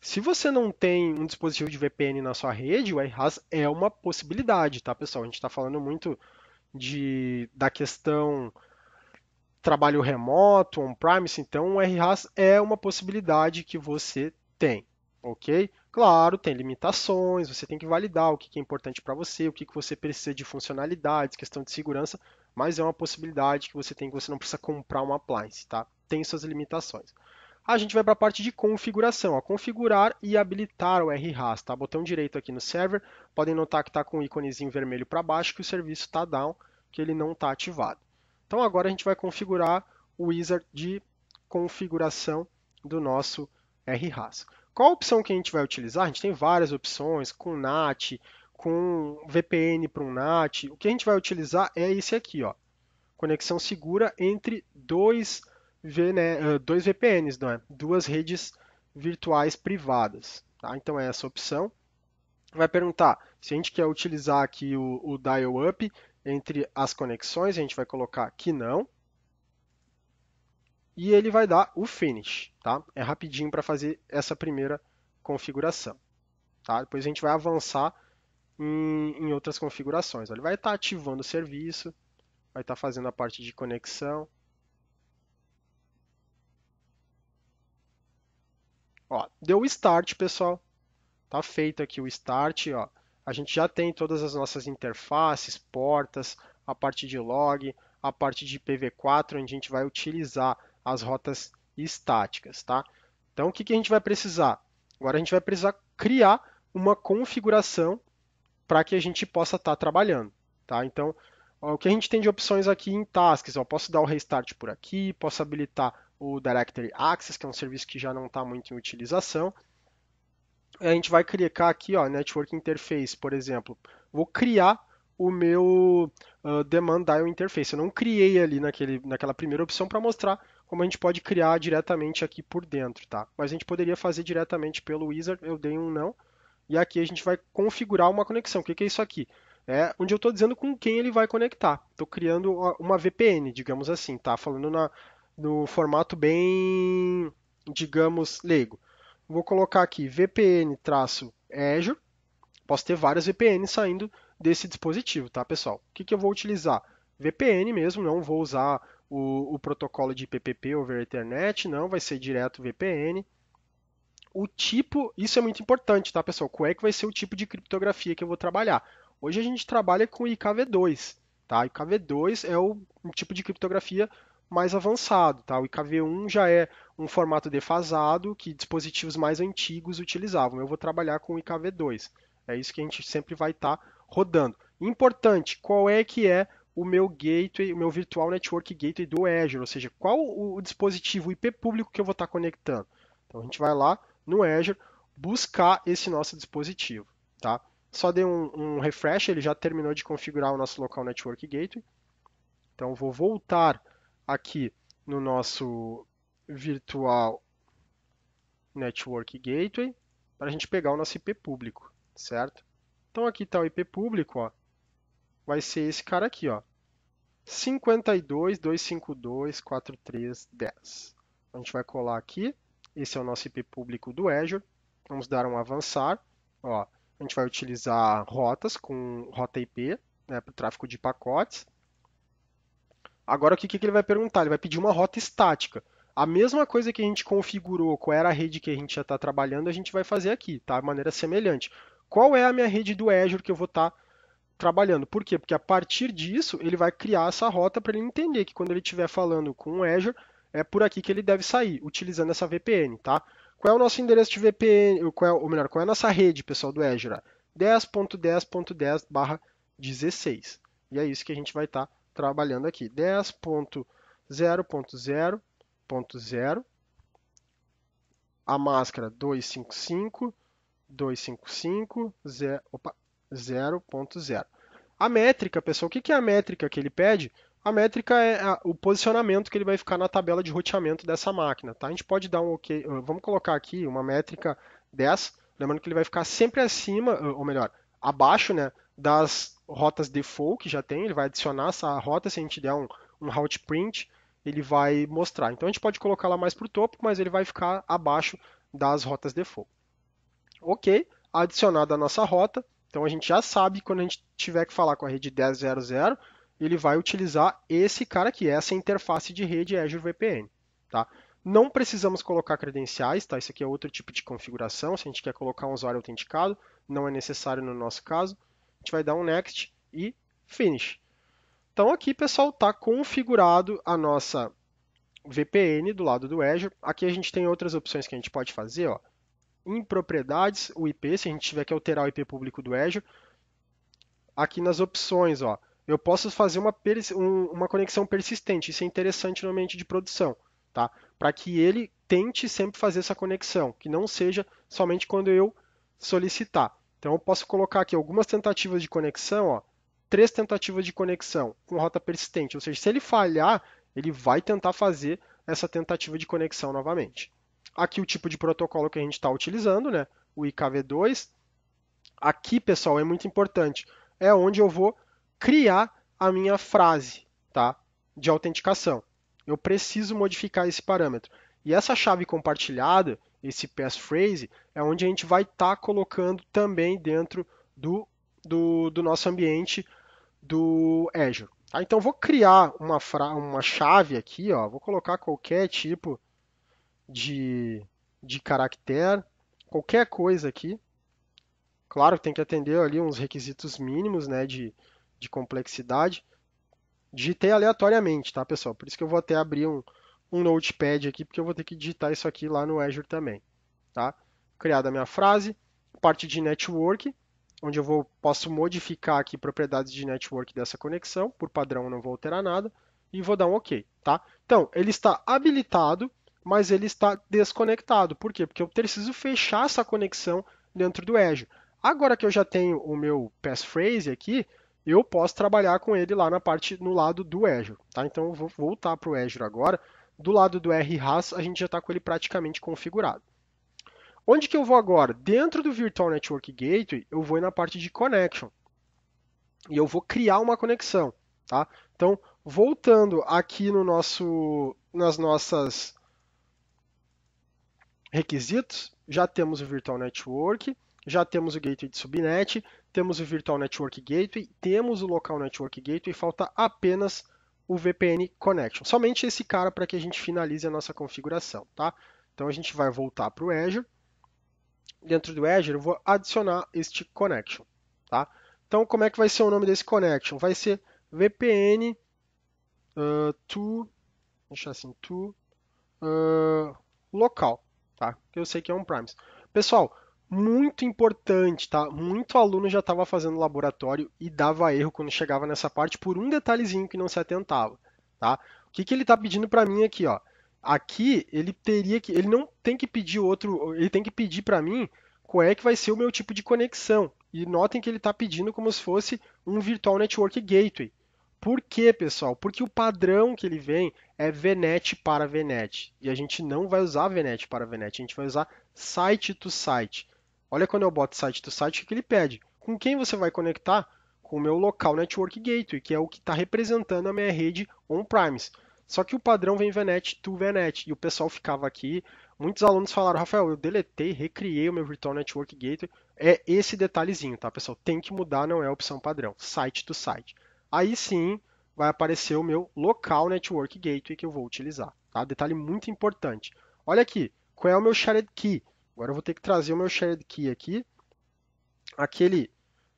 Se você não tem um dispositivo de VPN na sua rede, o RHAS é uma possibilidade, tá, pessoal? A gente está falando muito de, da questão trabalho remoto, on-premise, então o RHAS é uma possibilidade que você tem ok? Claro, tem limitações, você tem que validar o que é importante para você, o que você precisa de funcionalidades, questão de segurança, mas é uma possibilidade que você tem que você não precisa comprar uma appliance, tá? Tem suas limitações. A gente vai para a parte de configuração, ó, configurar e habilitar o RRAS, tá? Botão direito aqui no server, podem notar que está com o um íconezinho vermelho para baixo, que o serviço está down, que ele não está ativado. Então agora a gente vai configurar o wizard de configuração do nosso RRAS. Qual a opção que a gente vai utilizar? A gente tem várias opções, com NAT, com VPN para um NAT. O que a gente vai utilizar é esse aqui, ó. Conexão segura entre dois, né, eh, dois VPNs, não é? duas redes virtuais privadas. Tá? Então é essa opção. Vai perguntar se a gente quer utilizar aqui o, o dial-up entre as conexões, a gente vai colocar que não e ele vai dar o finish, tá? É rapidinho para fazer essa primeira configuração, tá? Depois a gente vai avançar em, em outras configurações. Ele vai estar tá ativando o serviço, vai estar tá fazendo a parte de conexão. Ó, deu o start, pessoal. Tá feito aqui o start, ó. A gente já tem todas as nossas interfaces, portas, a parte de log, a parte de IPv4, onde a gente vai utilizar as rotas estáticas, tá? Então, o que, que a gente vai precisar? Agora a gente vai precisar criar uma configuração para que a gente possa estar tá trabalhando, tá? Então, o que a gente tem de opções aqui em tasks, eu posso dar o restart por aqui, posso habilitar o Directory Access, que é um serviço que já não está muito em utilização. A gente vai clicar aqui, ó, Network Interface, por exemplo. Vou criar o meu uh, Demand Dial Interface. Eu não criei ali naquele, naquela primeira opção para mostrar como a gente pode criar diretamente aqui por dentro, tá? Mas a gente poderia fazer diretamente pelo wizard, eu dei um não, e aqui a gente vai configurar uma conexão. O que, que é isso aqui? É onde eu estou dizendo com quem ele vai conectar. Estou criando uma VPN, digamos assim, tá? Falando na, no formato bem, digamos, leigo. Vou colocar aqui VPN-Azure. Posso ter várias VPN saindo desse dispositivo, tá, pessoal? O que, que eu vou utilizar? VPN mesmo, não vou usar o, o protocolo de PPP over Ethernet, não, vai ser direto VPN. O tipo, isso é muito importante, tá, pessoal? Qual é que vai ser o tipo de criptografia que eu vou trabalhar? Hoje a gente trabalha com IKV2, tá? IKV2 é o, um tipo de criptografia mais avançado, tá? O IKV1 já é um formato defasado que dispositivos mais antigos utilizavam. Eu vou trabalhar com o IKV2. É isso que a gente sempre vai estar tá rodando. Importante, qual é que é o meu gateway, o meu virtual network gateway do Azure, ou seja, qual o dispositivo IP público que eu vou estar tá conectando. Então a gente vai lá no Azure buscar esse nosso dispositivo, tá? Só dei um, um refresh, ele já terminou de configurar o nosso local network gateway. Então vou voltar aqui no nosso virtual network gateway para a gente pegar o nosso IP público, certo? Então aqui está o IP público, ó, vai ser esse cara aqui, ó. 52, 252, 43, 10. A gente vai colar aqui. Esse é o nosso IP público do Azure. Vamos dar um avançar. Ó, a gente vai utilizar rotas com rota IP né, para o tráfego de pacotes. Agora, o que, que ele vai perguntar? Ele vai pedir uma rota estática. A mesma coisa que a gente configurou, qual era a rede que a gente já está trabalhando, a gente vai fazer aqui, tá? De maneira semelhante. Qual é a minha rede do Azure que eu vou estar tá trabalhando. Por quê? Porque a partir disso ele vai criar essa rota para ele entender que quando ele estiver falando com o Azure, é por aqui que ele deve sair, utilizando essa VPN, tá? Qual é o nosso endereço de VPN, qual é, ou melhor, qual é a nossa rede, pessoal, do Azure? 10.10.10 barra 16. E é isso que a gente vai estar tá trabalhando aqui. 10.0.0.0 a máscara 255, 255, 0, opa, 0.0. A métrica, pessoal, o que é a métrica que ele pede? A métrica é o posicionamento que ele vai ficar na tabela de roteamento dessa máquina. Tá? A gente pode dar um OK. Uh, vamos colocar aqui uma métrica 10, lembrando que ele vai ficar sempre acima, uh, ou melhor, abaixo né, das rotas default que já tem. Ele vai adicionar essa rota se a gente der um, um route print ele vai mostrar. Então a gente pode colocar lá mais para o topo, mas ele vai ficar abaixo das rotas default. Ok, adicionada a nossa rota, então a gente já sabe quando a gente tiver que falar com a rede 10.0.0, ele vai utilizar esse cara aqui, essa interface de rede Azure VPN. Tá? Não precisamos colocar credenciais, tá? Isso aqui é outro tipo de configuração. Se a gente quer colocar um usuário autenticado, não é necessário no nosso caso. A gente vai dar um next e finish. Então aqui, pessoal, está configurado a nossa VPN do lado do Azure. Aqui a gente tem outras opções que a gente pode fazer. Ó em propriedades, o IP, se a gente tiver que alterar o IP público do Azure, aqui nas opções, ó, eu posso fazer uma, um, uma conexão persistente, isso é interessante no ambiente de produção, tá? para que ele tente sempre fazer essa conexão, que não seja somente quando eu solicitar. Então eu posso colocar aqui algumas tentativas de conexão, ó, três tentativas de conexão com rota persistente, ou seja, se ele falhar, ele vai tentar fazer essa tentativa de conexão novamente. Aqui o tipo de protocolo que a gente está utilizando, né? o IKV2. Aqui, pessoal, é muito importante. É onde eu vou criar a minha frase tá? de autenticação. Eu preciso modificar esse parâmetro. E essa chave compartilhada, esse passphrase, é onde a gente vai estar tá colocando também dentro do, do, do nosso ambiente do Azure. Tá? Então, vou criar uma, uma chave aqui, ó, vou colocar qualquer tipo de, de caractere, qualquer coisa aqui. Claro, tem que atender ali uns requisitos mínimos né, de, de complexidade. Digitei aleatoriamente, tá, pessoal? Por isso que eu vou até abrir um, um notepad aqui, porque eu vou ter que digitar isso aqui lá no Azure também, tá? Criada a minha frase, parte de network, onde eu vou, posso modificar aqui propriedades de network dessa conexão, por padrão não vou alterar nada, e vou dar um OK, tá? Então, ele está habilitado mas ele está desconectado. Por quê? Porque eu preciso fechar essa conexão dentro do Azure. Agora que eu já tenho o meu passphrase aqui, eu posso trabalhar com ele lá na parte no lado do Azure. Tá? Então eu vou voltar para o Azure agora. Do lado do RHAS, a gente já está com ele praticamente configurado. Onde que eu vou agora? Dentro do Virtual Network Gateway, eu vou na parte de Connection. E eu vou criar uma conexão. Tá? Então, voltando aqui no nosso, nas nossas requisitos, já temos o Virtual Network, já temos o Gateway de Subnet, temos o Virtual Network Gateway, temos o Local Network Gateway, falta apenas o VPN Connection. Somente esse cara para que a gente finalize a nossa configuração, tá? Então a gente vai voltar para o Azure. Dentro do Azure eu vou adicionar este connection, tá? Então como é que vai ser o nome desse connection? Vai ser VPN uh, ah, to, deixa assim, to uh, local tá? Eu sei que é um primes. Pessoal, muito importante, tá? Muito aluno já estava fazendo laboratório e dava erro quando chegava nessa parte por um detalhezinho que não se atentava, tá? O que, que ele está pedindo para mim aqui, ó? Aqui ele teria que, ele não tem que pedir outro, ele tem que pedir para mim qual é que vai ser o meu tipo de conexão. E notem que ele está pedindo como se fosse um Virtual Network Gateway. Por quê, pessoal? Porque o padrão que ele vem é VNet para VNet. E a gente não vai usar VNet para VNet, a gente vai usar site to site. Olha quando eu boto site to site, o que ele pede? Com quem você vai conectar? Com o meu local Network Gateway, que é o que está representando a minha rede on-premise. Só que o padrão vem VNet to VNet. E o pessoal ficava aqui. Muitos alunos falaram, Rafael, eu deletei, recriei o meu Virtual Network Gateway. É esse detalhezinho, tá, pessoal? Tem que mudar, não é a opção padrão. Site to site aí sim vai aparecer o meu local network gateway que eu vou utilizar. Tá? Detalhe muito importante. Olha aqui, qual é o meu shared key? Agora eu vou ter que trazer o meu shared key aqui, aquele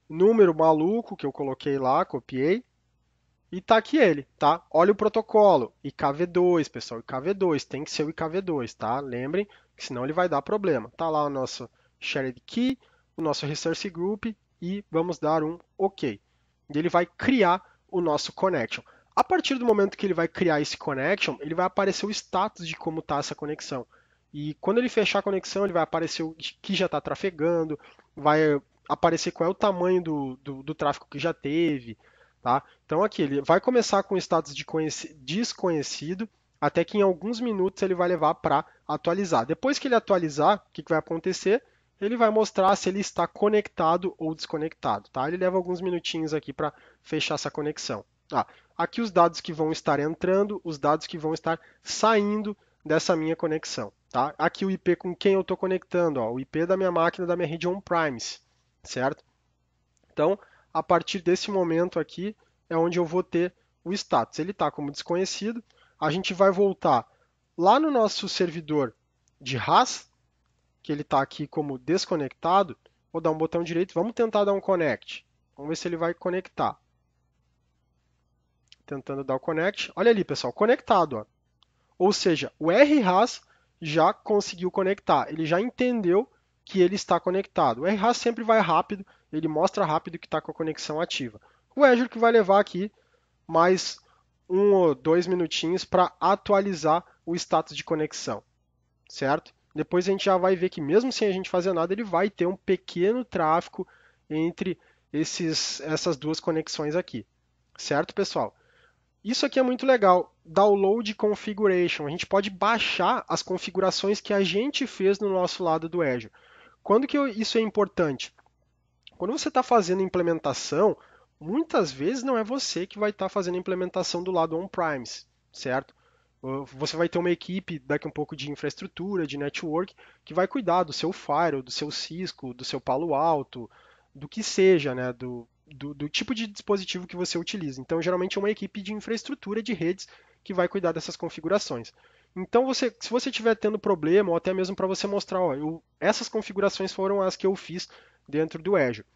número maluco que eu coloquei lá, copiei, e tá aqui ele, tá? Olha o protocolo, IKv2, pessoal, IKv2, tem que ser o IKv2, tá? Lembrem, que senão ele vai dar problema. Tá lá o nosso shared key, o nosso resource group, e vamos dar um OK ele vai criar o nosso connection. A partir do momento que ele vai criar esse connection, ele vai aparecer o status de como está essa conexão. E quando ele fechar a conexão, ele vai aparecer o que já está trafegando, vai aparecer qual é o tamanho do, do, do tráfego que já teve. Tá? Então aqui ele vai começar com status de desconhecido, até que em alguns minutos ele vai levar para atualizar. Depois que ele atualizar, o que, que vai acontecer? ele vai mostrar se ele está conectado ou desconectado. Tá? Ele leva alguns minutinhos aqui para fechar essa conexão. Tá? Aqui os dados que vão estar entrando, os dados que vão estar saindo dessa minha conexão. Tá? Aqui o IP com quem eu estou conectando, ó, o IP da minha máquina da minha rede on Primes, certo? Então, a partir desse momento aqui é onde eu vou ter o status. Ele está como desconhecido. A gente vai voltar lá no nosso servidor de RAS, que ele está aqui como desconectado, vou dar um botão direito, vamos tentar dar um connect. Vamos ver se ele vai conectar. Tentando dar o connect. Olha ali, pessoal, conectado. Ó. Ou seja, o RHAS já conseguiu conectar, ele já entendeu que ele está conectado. O RHAS sempre vai rápido, ele mostra rápido que está com a conexão ativa. O Azure que vai levar aqui mais um ou dois minutinhos para atualizar o status de conexão, certo? depois a gente já vai ver que mesmo sem a gente fazer nada, ele vai ter um pequeno tráfego entre esses, essas duas conexões aqui. Certo, pessoal? Isso aqui é muito legal, download configuration. A gente pode baixar as configurações que a gente fez no nosso lado do Azure. Quando que isso é importante? Quando você está fazendo implementação, muitas vezes não é você que vai estar tá fazendo implementação do lado on-premise, certo? Você vai ter uma equipe daqui um pouco de infraestrutura, de network, que vai cuidar do seu firewall, do seu Cisco, do seu Palo Alto, do que seja, né? Do, do, do tipo de dispositivo que você utiliza. Então, geralmente é uma equipe de infraestrutura de redes que vai cuidar dessas configurações. Então, você, se você estiver tendo problema, ou até mesmo para você mostrar, ó, eu, essas configurações foram as que eu fiz dentro do Azure.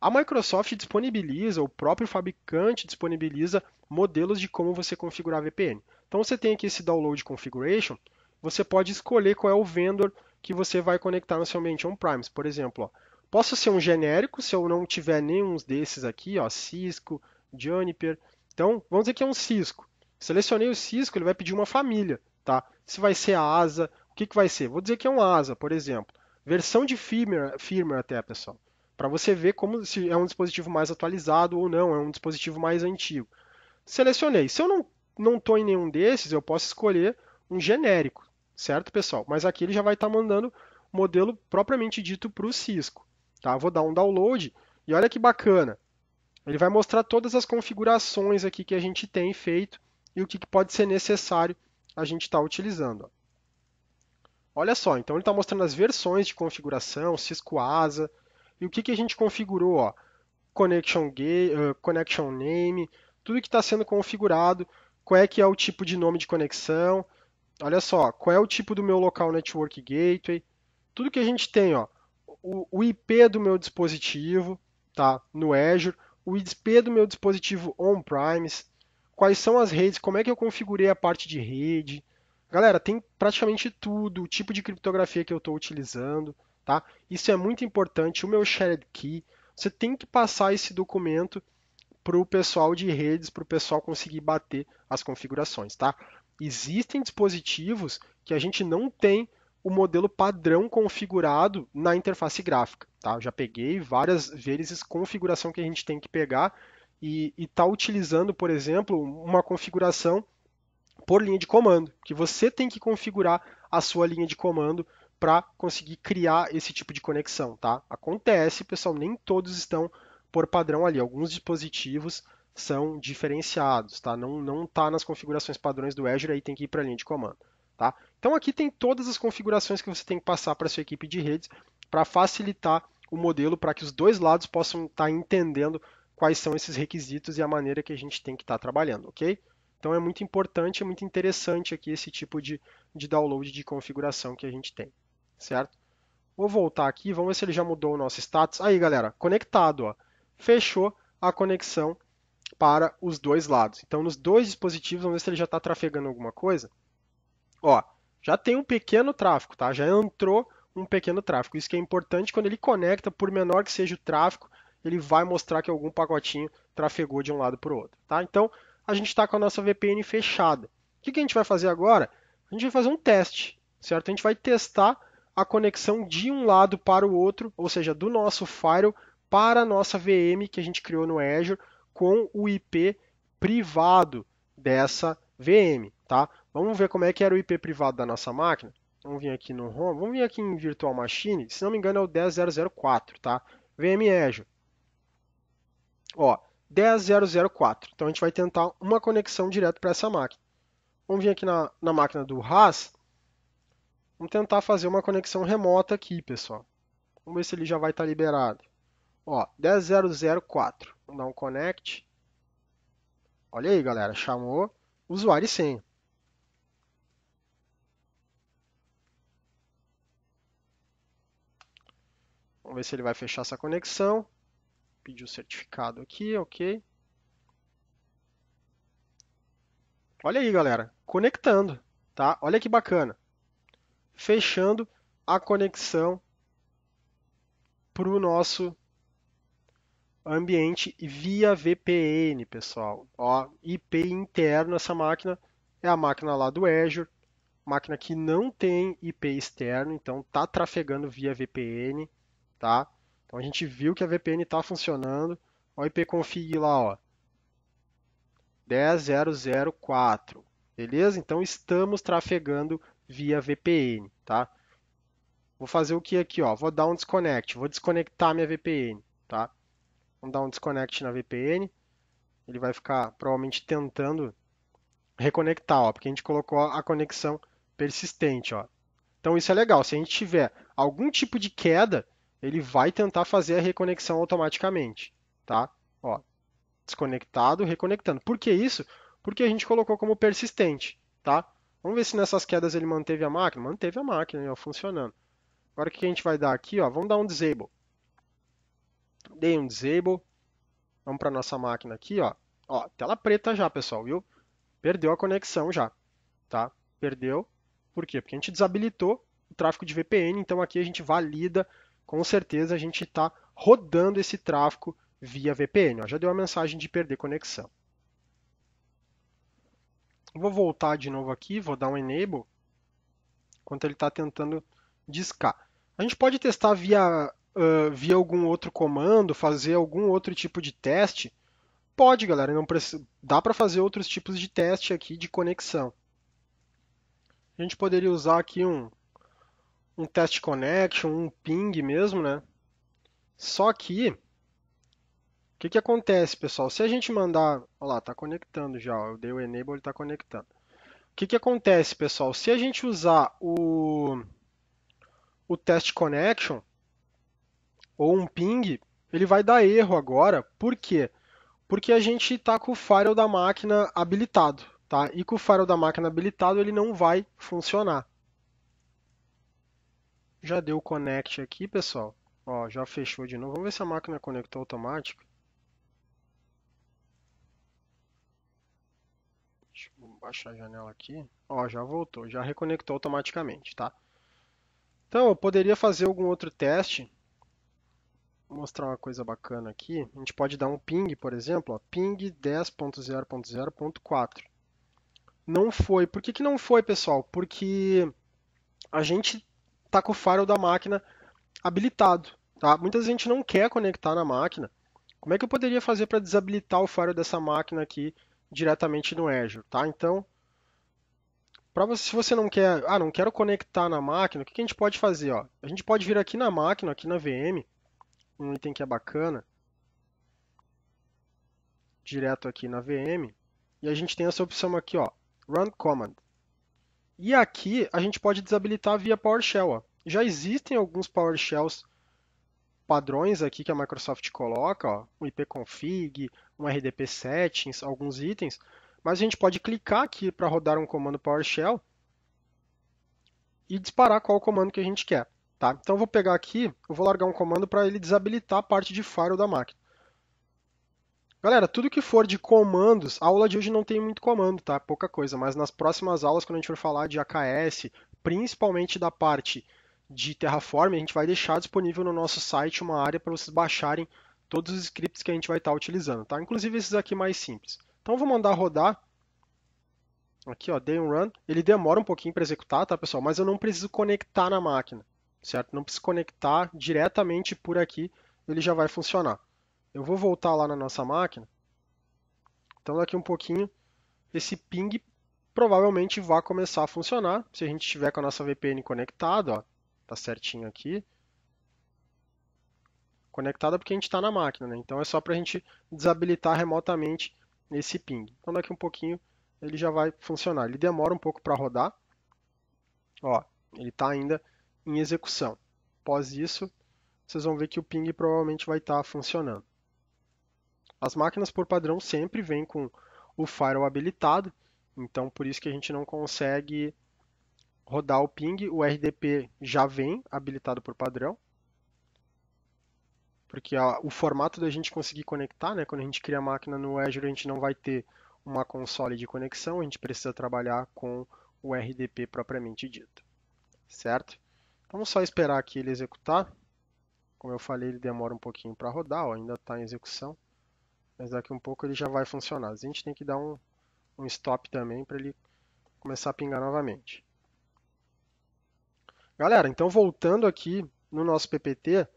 A Microsoft disponibiliza, o próprio fabricante disponibiliza modelos de como você configurar a VPN. Então você tem aqui esse download configuration, você pode escolher qual é o vendor que você vai conectar no seu ambiente on-premise. Por exemplo, ó, posso ser um genérico se eu não tiver nenhum desses aqui, ó, Cisco, Juniper. Então, vamos dizer que é um Cisco. Selecionei o Cisco, ele vai pedir uma família, tá? Se vai ser a ASA, o que, que vai ser? Vou dizer que é um ASA, por exemplo. Versão de firmware, firmware até, pessoal. Para você ver como se é um dispositivo mais atualizado ou não, é um dispositivo mais antigo. Selecionei. Se eu não não estou em nenhum desses, eu posso escolher um genérico, certo, pessoal? Mas aqui ele já vai estar tá mandando modelo propriamente dito para o Cisco. Tá? Vou dar um download e olha que bacana. Ele vai mostrar todas as configurações aqui que a gente tem feito e o que, que pode ser necessário a gente estar tá utilizando. Ó. Olha só, então ele está mostrando as versões de configuração, Cisco ASA, e o que, que a gente configurou, ó, connection, gay, uh, eh, connection name, tudo que está sendo configurado, qual é que é o tipo de nome de conexão, olha só, qual é o tipo do meu local network gateway, tudo que a gente tem, ó, o, o IP do meu dispositivo, tá, no Azure, o IP do meu dispositivo on-premise, quais são as redes, como é que eu configurei a parte de rede. Galera, tem praticamente tudo, o tipo de criptografia que eu estou utilizando, tá? Isso é muito importante, o meu shared key. Você tem que passar esse documento para o pessoal de redes, para o pessoal conseguir bater as configurações, tá? Existem dispositivos que a gente não tem o modelo padrão configurado na interface gráfica, tá? Eu já peguei várias vezes configuração que a gente tem que pegar e está utilizando, por exemplo, uma configuração por linha de comando, que você tem que configurar a sua linha de comando para conseguir criar esse tipo de conexão, tá? Acontece, pessoal, nem todos estão por padrão ali. Alguns dispositivos são diferenciados, tá? Não não tá nas configurações padrões do Azure, aí tem que ir para a linha de comando, tá? Então aqui tem todas as configurações que você tem que passar para sua equipe de redes para facilitar o modelo para que os dois lados possam estar tá entendendo quais são esses requisitos e a maneira que a gente tem que estar tá trabalhando, ok? Então é muito importante, é muito interessante aqui esse tipo de, de download de configuração que a gente tem, certo? Vou voltar aqui, vamos ver se ele já mudou o nosso status. Aí, galera, conectado, ó fechou a conexão para os dois lados. Então, nos dois dispositivos, vamos ver se ele já está trafegando alguma coisa. Ó, já tem um pequeno tráfego, tá? Já entrou um pequeno tráfego. Isso que é importante quando ele conecta, por menor que seja o tráfego, ele vai mostrar que algum pacotinho trafegou de um lado para o outro, tá? Então, a gente está com a nossa VPN fechada. O que, que a gente vai fazer agora? A gente vai fazer um teste, certo? A gente vai testar a conexão de um lado para o outro, ou seja, do nosso firewall para a nossa VM que a gente criou no Azure com o IP privado dessa VM, tá? Vamos ver como é que era o IP privado da nossa máquina. Vamos vir aqui no Home, vamos vir aqui em Virtual Machine, se não me engano é o 10004, tá? VM Azure. Ó, 10004. Então a gente vai tentar uma conexão direto para essa máquina. Vamos vir aqui na, na máquina do RAS. Vamos tentar fazer uma conexão remota aqui, pessoal. Vamos ver se ele já vai estar tá liberado. Ó, 10004. Vamos dar um connect. Olha aí, galera. Chamou usuário e senha. Vamos ver se ele vai fechar essa conexão. Pediu o certificado aqui, ok. Olha aí, galera. Conectando, tá? Olha que bacana. Fechando a conexão para o nosso ambiente via VPN, pessoal. Ó, IP interno, essa máquina é a máquina lá do Azure, máquina que não tem IP externo, então tá trafegando via VPN, tá? Então a gente viu que a VPN está funcionando. Ó, o IP config lá, ó. 10004, beleza? Então estamos trafegando via VPN, tá? Vou fazer o que aqui, ó? Vou dar um disconnect, vou desconectar minha VPN, tá? Vamos dar um disconnect na VPN. Ele vai ficar provavelmente tentando reconectar, ó, porque a gente colocou a conexão persistente. Ó. Então isso é legal. Se a gente tiver algum tipo de queda, ele vai tentar fazer a reconexão automaticamente. Tá? Ó, desconectado, reconectando. Por que isso? Porque a gente colocou como persistente. Tá? Vamos ver se nessas quedas ele manteve a máquina. Manteve a máquina, ó, funcionando. Agora o que a gente vai dar aqui? Ó, vamos dar um disable dei um disable. Vamos para nossa máquina aqui, ó. Ó, tela preta já, pessoal, viu? Perdeu a conexão já, tá? Perdeu. Por quê? Porque a gente desabilitou o tráfego de VPN, então aqui a gente valida, com certeza a gente está rodando esse tráfego via VPN. Ó, já deu a mensagem de perder conexão. Vou voltar de novo aqui, vou dar um enable, enquanto ele está tentando discar. A gente pode testar via uh, via algum outro comando, fazer algum outro tipo de teste, pode, galera. Não precisa, dá para fazer outros tipos de teste aqui de conexão. A gente poderia usar aqui um, um test connection, um ping mesmo, né? Só que, o que, que acontece, pessoal? Se a gente mandar... Olha lá, tá conectando já. Eu dei o enable, ele tá conectando. O que, que acontece, pessoal? Se a gente usar o, o test connection, ou um ping, ele vai dar erro agora. Por quê? Porque a gente está com o firewall da máquina habilitado. Tá? E com o firewall da máquina habilitado, ele não vai funcionar. Já deu o connect aqui, pessoal. Ó, já fechou de novo. Vamos ver se a máquina conectou automático. Deixa eu baixar a janela aqui. Ó, já voltou, já reconectou automaticamente, tá? Então, eu poderia fazer algum outro teste mostrar uma coisa bacana aqui, a gente pode dar um ping, por exemplo, ó, ping 10.0.0.4. Não foi. Por que, que não foi, pessoal? Porque a gente está com o firewall da máquina habilitado. Tá? Muita gente não quer conectar na máquina. Como é que eu poderia fazer para desabilitar o firewall dessa máquina aqui diretamente no Azure? Tá? Então, para você, se você não quer, ah, não quero conectar na máquina, o que, que a gente pode fazer? Ó? A gente pode vir aqui na máquina, aqui na VM, um item que é bacana, direto aqui na VM, e a gente tem essa opção aqui, ó, Run Command. E aqui a gente pode desabilitar via PowerShell. Ó. Já existem alguns PowerShells padrões aqui que a Microsoft coloca, ó, um ipconfig, um RDP settings, alguns itens, mas a gente pode clicar aqui para rodar um comando PowerShell e disparar qual comando que a gente quer. Tá? Então eu vou pegar aqui, eu vou largar um comando para ele desabilitar a parte de firewall da máquina. Galera, tudo que for de comandos, a aula de hoje não tem muito comando, tá? Pouca coisa, mas nas próximas aulas, quando a gente for falar de AKS, principalmente da parte de Terraform, a gente vai deixar disponível no nosso site uma área para vocês baixarem todos os scripts que a gente vai estar tá utilizando, tá? Inclusive esses aqui mais simples. Então eu vou mandar rodar aqui, ó, day run. Ele demora um pouquinho para executar, tá, pessoal? Mas eu não preciso conectar na máquina certo? Não precisa conectar diretamente por aqui, ele já vai funcionar. Eu vou voltar lá na nossa máquina. Então daqui um pouquinho esse ping provavelmente vai começar a funcionar se a gente estiver com a nossa VPN conectada, tá certinho aqui. Conectada é porque a gente está na máquina, né? Então é só para a gente desabilitar remotamente esse ping. Então daqui um pouquinho ele já vai funcionar. Ele demora um pouco para rodar. Ó, ele está ainda em execução. Após isso, vocês vão ver que o ping provavelmente vai estar tá funcionando. As máquinas por padrão sempre vêm com o firewall habilitado, então por isso que a gente não consegue rodar o ping, o RDP já vem habilitado por padrão, porque o formato da gente conseguir conectar, né, quando a gente cria a máquina no Azure, a gente não vai ter uma console de conexão, a gente precisa trabalhar com o RDP propriamente dito, certo? Vamos só esperar aqui ele executar. Como eu falei, ele demora um pouquinho para rodar, ó, ainda está em execução. Mas daqui um pouco ele já vai funcionar. A gente tem que dar um, um stop também para ele começar a pingar novamente. Galera, então voltando aqui no nosso PPT, a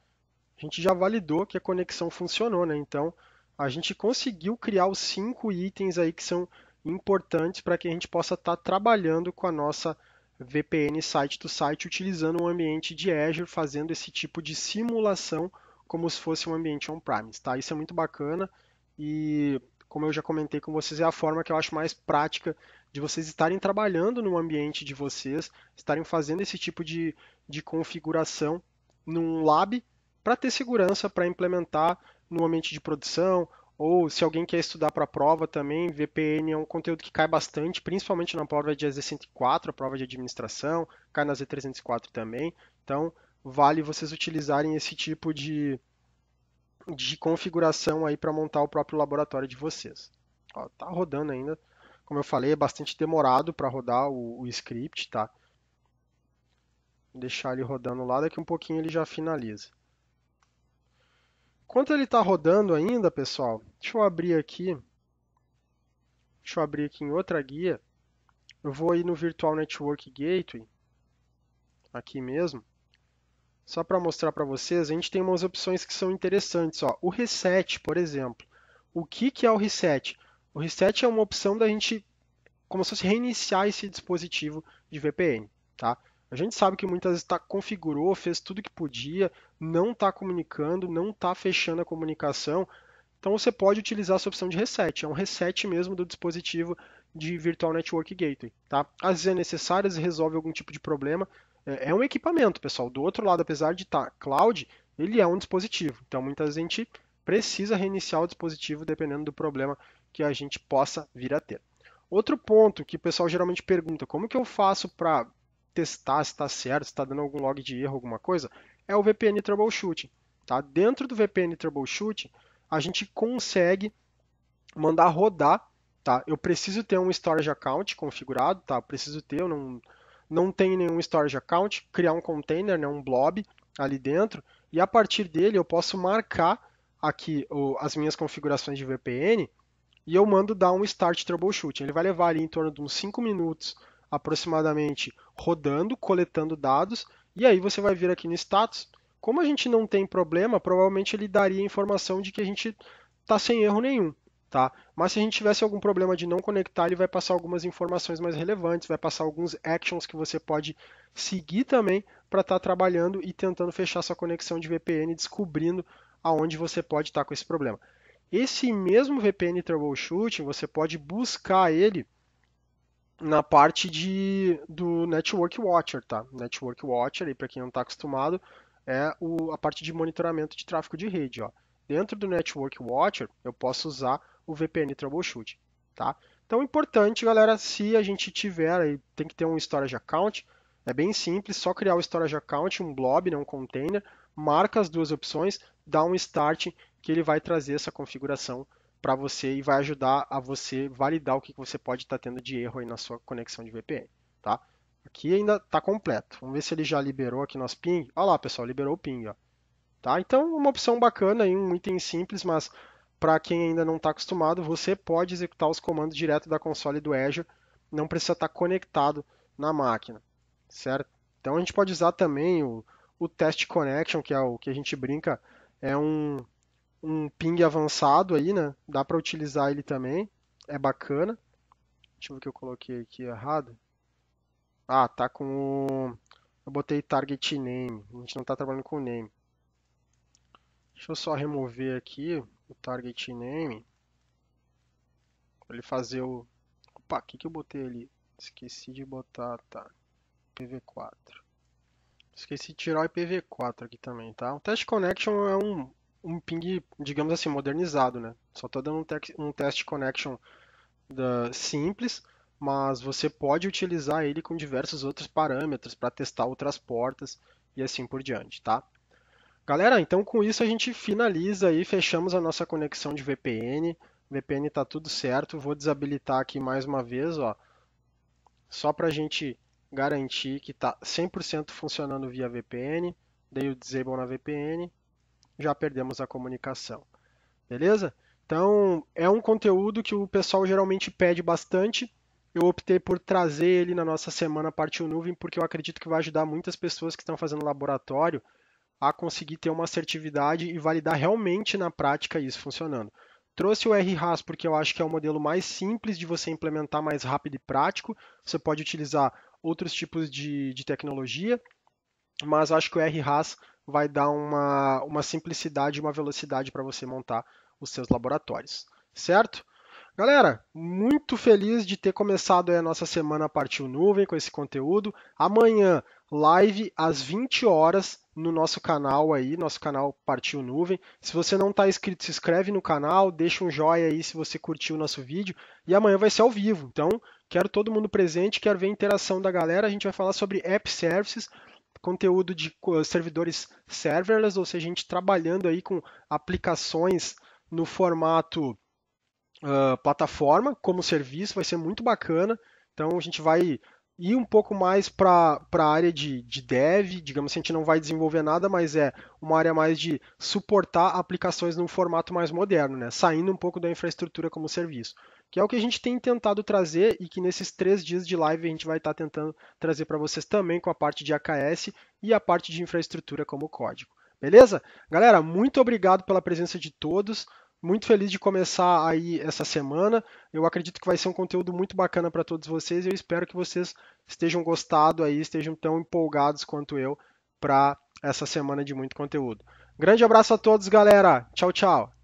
gente já validou que a conexão funcionou, né? Então, a gente conseguiu criar os cinco itens aí que são importantes para que a gente possa estar tá trabalhando com a nossa VPN site to site utilizando um ambiente de Azure, fazendo esse tipo de simulação como se fosse um ambiente on-premise, tá? Isso é muito bacana e como eu já comentei com vocês, é a forma que eu acho mais prática de vocês estarem trabalhando no ambiente de vocês, estarem fazendo esse tipo de, de configuração num lab para ter segurança para implementar no ambiente de produção, ou se alguém quer estudar para a prova também, VPN é um conteúdo que cai bastante, principalmente na prova de EZ104, a prova de administração, cai na Z304 também. Então, vale vocês utilizarem esse tipo de, de configuração aí para montar o próprio laboratório de vocês. Ó, tá rodando ainda, como eu falei, é bastante demorado para rodar o, o script, tá? Vou deixar ele rodando lá, daqui um pouquinho ele já finaliza. Enquanto ele está rodando ainda, pessoal, deixa eu abrir aqui. Deixa eu abrir aqui em outra guia. Eu vou ir no Virtual Network Gateway, aqui mesmo. Só para mostrar para vocês, a gente tem umas opções que são interessantes. Ó. O Reset, por exemplo. O que, que é o Reset? O Reset é uma opção da gente, como se fosse reiniciar esse dispositivo de VPN. Tá? A gente sabe que muitas vezes tá, configurou, fez tudo que podia, não está comunicando, não está fechando a comunicação. Então você pode utilizar essa opção de reset, é um reset mesmo do dispositivo de Virtual Network Gateway. Tá? Às vezes é necessário, às vezes resolve algum tipo de problema. É, é um equipamento, pessoal. Do outro lado, apesar de estar tá cloud, ele é um dispositivo. Então muita gente precisa reiniciar o dispositivo dependendo do problema que a gente possa vir a ter. Outro ponto que o pessoal geralmente pergunta, como que eu faço para testar se está certo, se está dando algum log de erro, alguma coisa? é o VPN Troubleshooting. Tá? Dentro do VPN Troubleshooting, a gente consegue mandar rodar. Tá? Eu preciso ter um storage account configurado, tá? Eu preciso ter, eu não, não tenho nenhum storage account, criar um container, né, um blob ali dentro, e a partir dele eu posso marcar aqui o, as minhas configurações de VPN e eu mando dar um start troubleshooting. Ele vai levar ali em torno de uns 5 minutos aproximadamente rodando, coletando dados e aí você vai vir aqui no status. Como a gente não tem problema, provavelmente ele daria a informação de que a gente está sem erro nenhum. Tá? Mas se a gente tivesse algum problema de não conectar, ele vai passar algumas informações mais relevantes, vai passar alguns actions que você pode seguir também para estar tá trabalhando e tentando fechar sua conexão de VPN, descobrindo aonde você pode estar tá com esse problema. Esse mesmo VPN Troubleshooting, você pode buscar ele na parte de, do Network Watcher, tá? Network Watcher, aí para quem não está acostumado, é o, a parte de monitoramento de tráfego de rede, ó. Dentro do Network Watcher, eu posso usar o VPN Troubleshoot, tá? Então, importante, galera, se a gente tiver, aí tem que ter um storage account, é bem simples, só criar o storage account, um blob, né, um container, marca as duas opções, dá um start que ele vai trazer essa configuração para você e vai ajudar a você validar o que você pode estar tá tendo de erro aí na sua conexão de VPN, tá? Aqui ainda está completo. Vamos ver se ele já liberou aqui nosso ping. Olha lá, pessoal, liberou o ping. Ó. Tá? Então, uma opção bacana, aí, um item simples, mas para quem ainda não está acostumado, você pode executar os comandos direto da console do Azure, não precisa estar tá conectado na máquina, certo? Então, a gente pode usar também o, o Test Connection, que é o que a gente brinca, é um, um ping avançado aí, né? Dá para utilizar ele também. É bacana. Deixa eu ver o que eu coloquei aqui errado. Ah, tá com o... Eu botei target name. A gente não tá trabalhando com name. Deixa eu só remover aqui o target name. Pra ele fazer o... Opa, o que, que eu botei ali? Esqueci de botar, tá. IPv4. Esqueci de tirar o IPv4 aqui também, tá? O test connection é um um ping, digamos assim, modernizado, né? Só estou dando um, te um test connection da, simples, mas você pode utilizar ele com diversos outros parâmetros para testar outras portas e assim por diante, tá? Galera, então com isso a gente finaliza aí, fechamos a nossa conexão de VPN. VPN está tudo certo. Vou desabilitar aqui mais uma vez, ó, só para a gente garantir que está 100% funcionando via VPN. Dei o disable na VPN, já perdemos a comunicação. Beleza? Então, é um conteúdo que o pessoal geralmente pede bastante. Eu optei por trazer ele na nossa semana Partiu Nuvem, porque eu acredito que vai ajudar muitas pessoas que estão fazendo laboratório a conseguir ter uma assertividade e validar realmente na prática isso funcionando. Trouxe o rhas porque eu acho que é o modelo mais simples de você implementar mais rápido e prático. Você pode utilizar outros tipos de, de tecnologia, mas acho que o rhas vai dar uma, uma simplicidade e uma velocidade para você montar os seus laboratórios, certo? Galera, muito feliz de ter começado a nossa semana Partiu Nuvem com esse conteúdo. Amanhã, live às 20 horas no nosso canal aí, nosso canal Partiu Nuvem. Se você não está inscrito, se inscreve no canal, deixa um joinha aí se você curtiu o nosso vídeo. E amanhã vai ser ao vivo, então quero todo mundo presente, quero ver a interação da galera. A gente vai falar sobre App Services conteúdo de servidores serverless, ou seja, a gente trabalhando aí com aplicações no formato uh, plataforma como serviço, vai ser muito bacana. Então a gente vai ir um pouco mais para a área de, de dev, digamos assim, a gente não vai desenvolver nada, mas é uma área mais de suportar aplicações num formato mais moderno, né? saindo um pouco da infraestrutura como serviço que é o que a gente tem tentado trazer e que nesses três dias de live a gente vai estar tentando trazer para vocês também com a parte de AKS e a parte de infraestrutura como código. Beleza? Galera, muito obrigado pela presença de todos. Muito feliz de começar aí essa semana. Eu acredito que vai ser um conteúdo muito bacana para todos vocês e eu espero que vocês estejam gostado aí, estejam tão empolgados quanto eu para essa semana de muito conteúdo. Grande abraço a todos, galera. Tchau, tchau.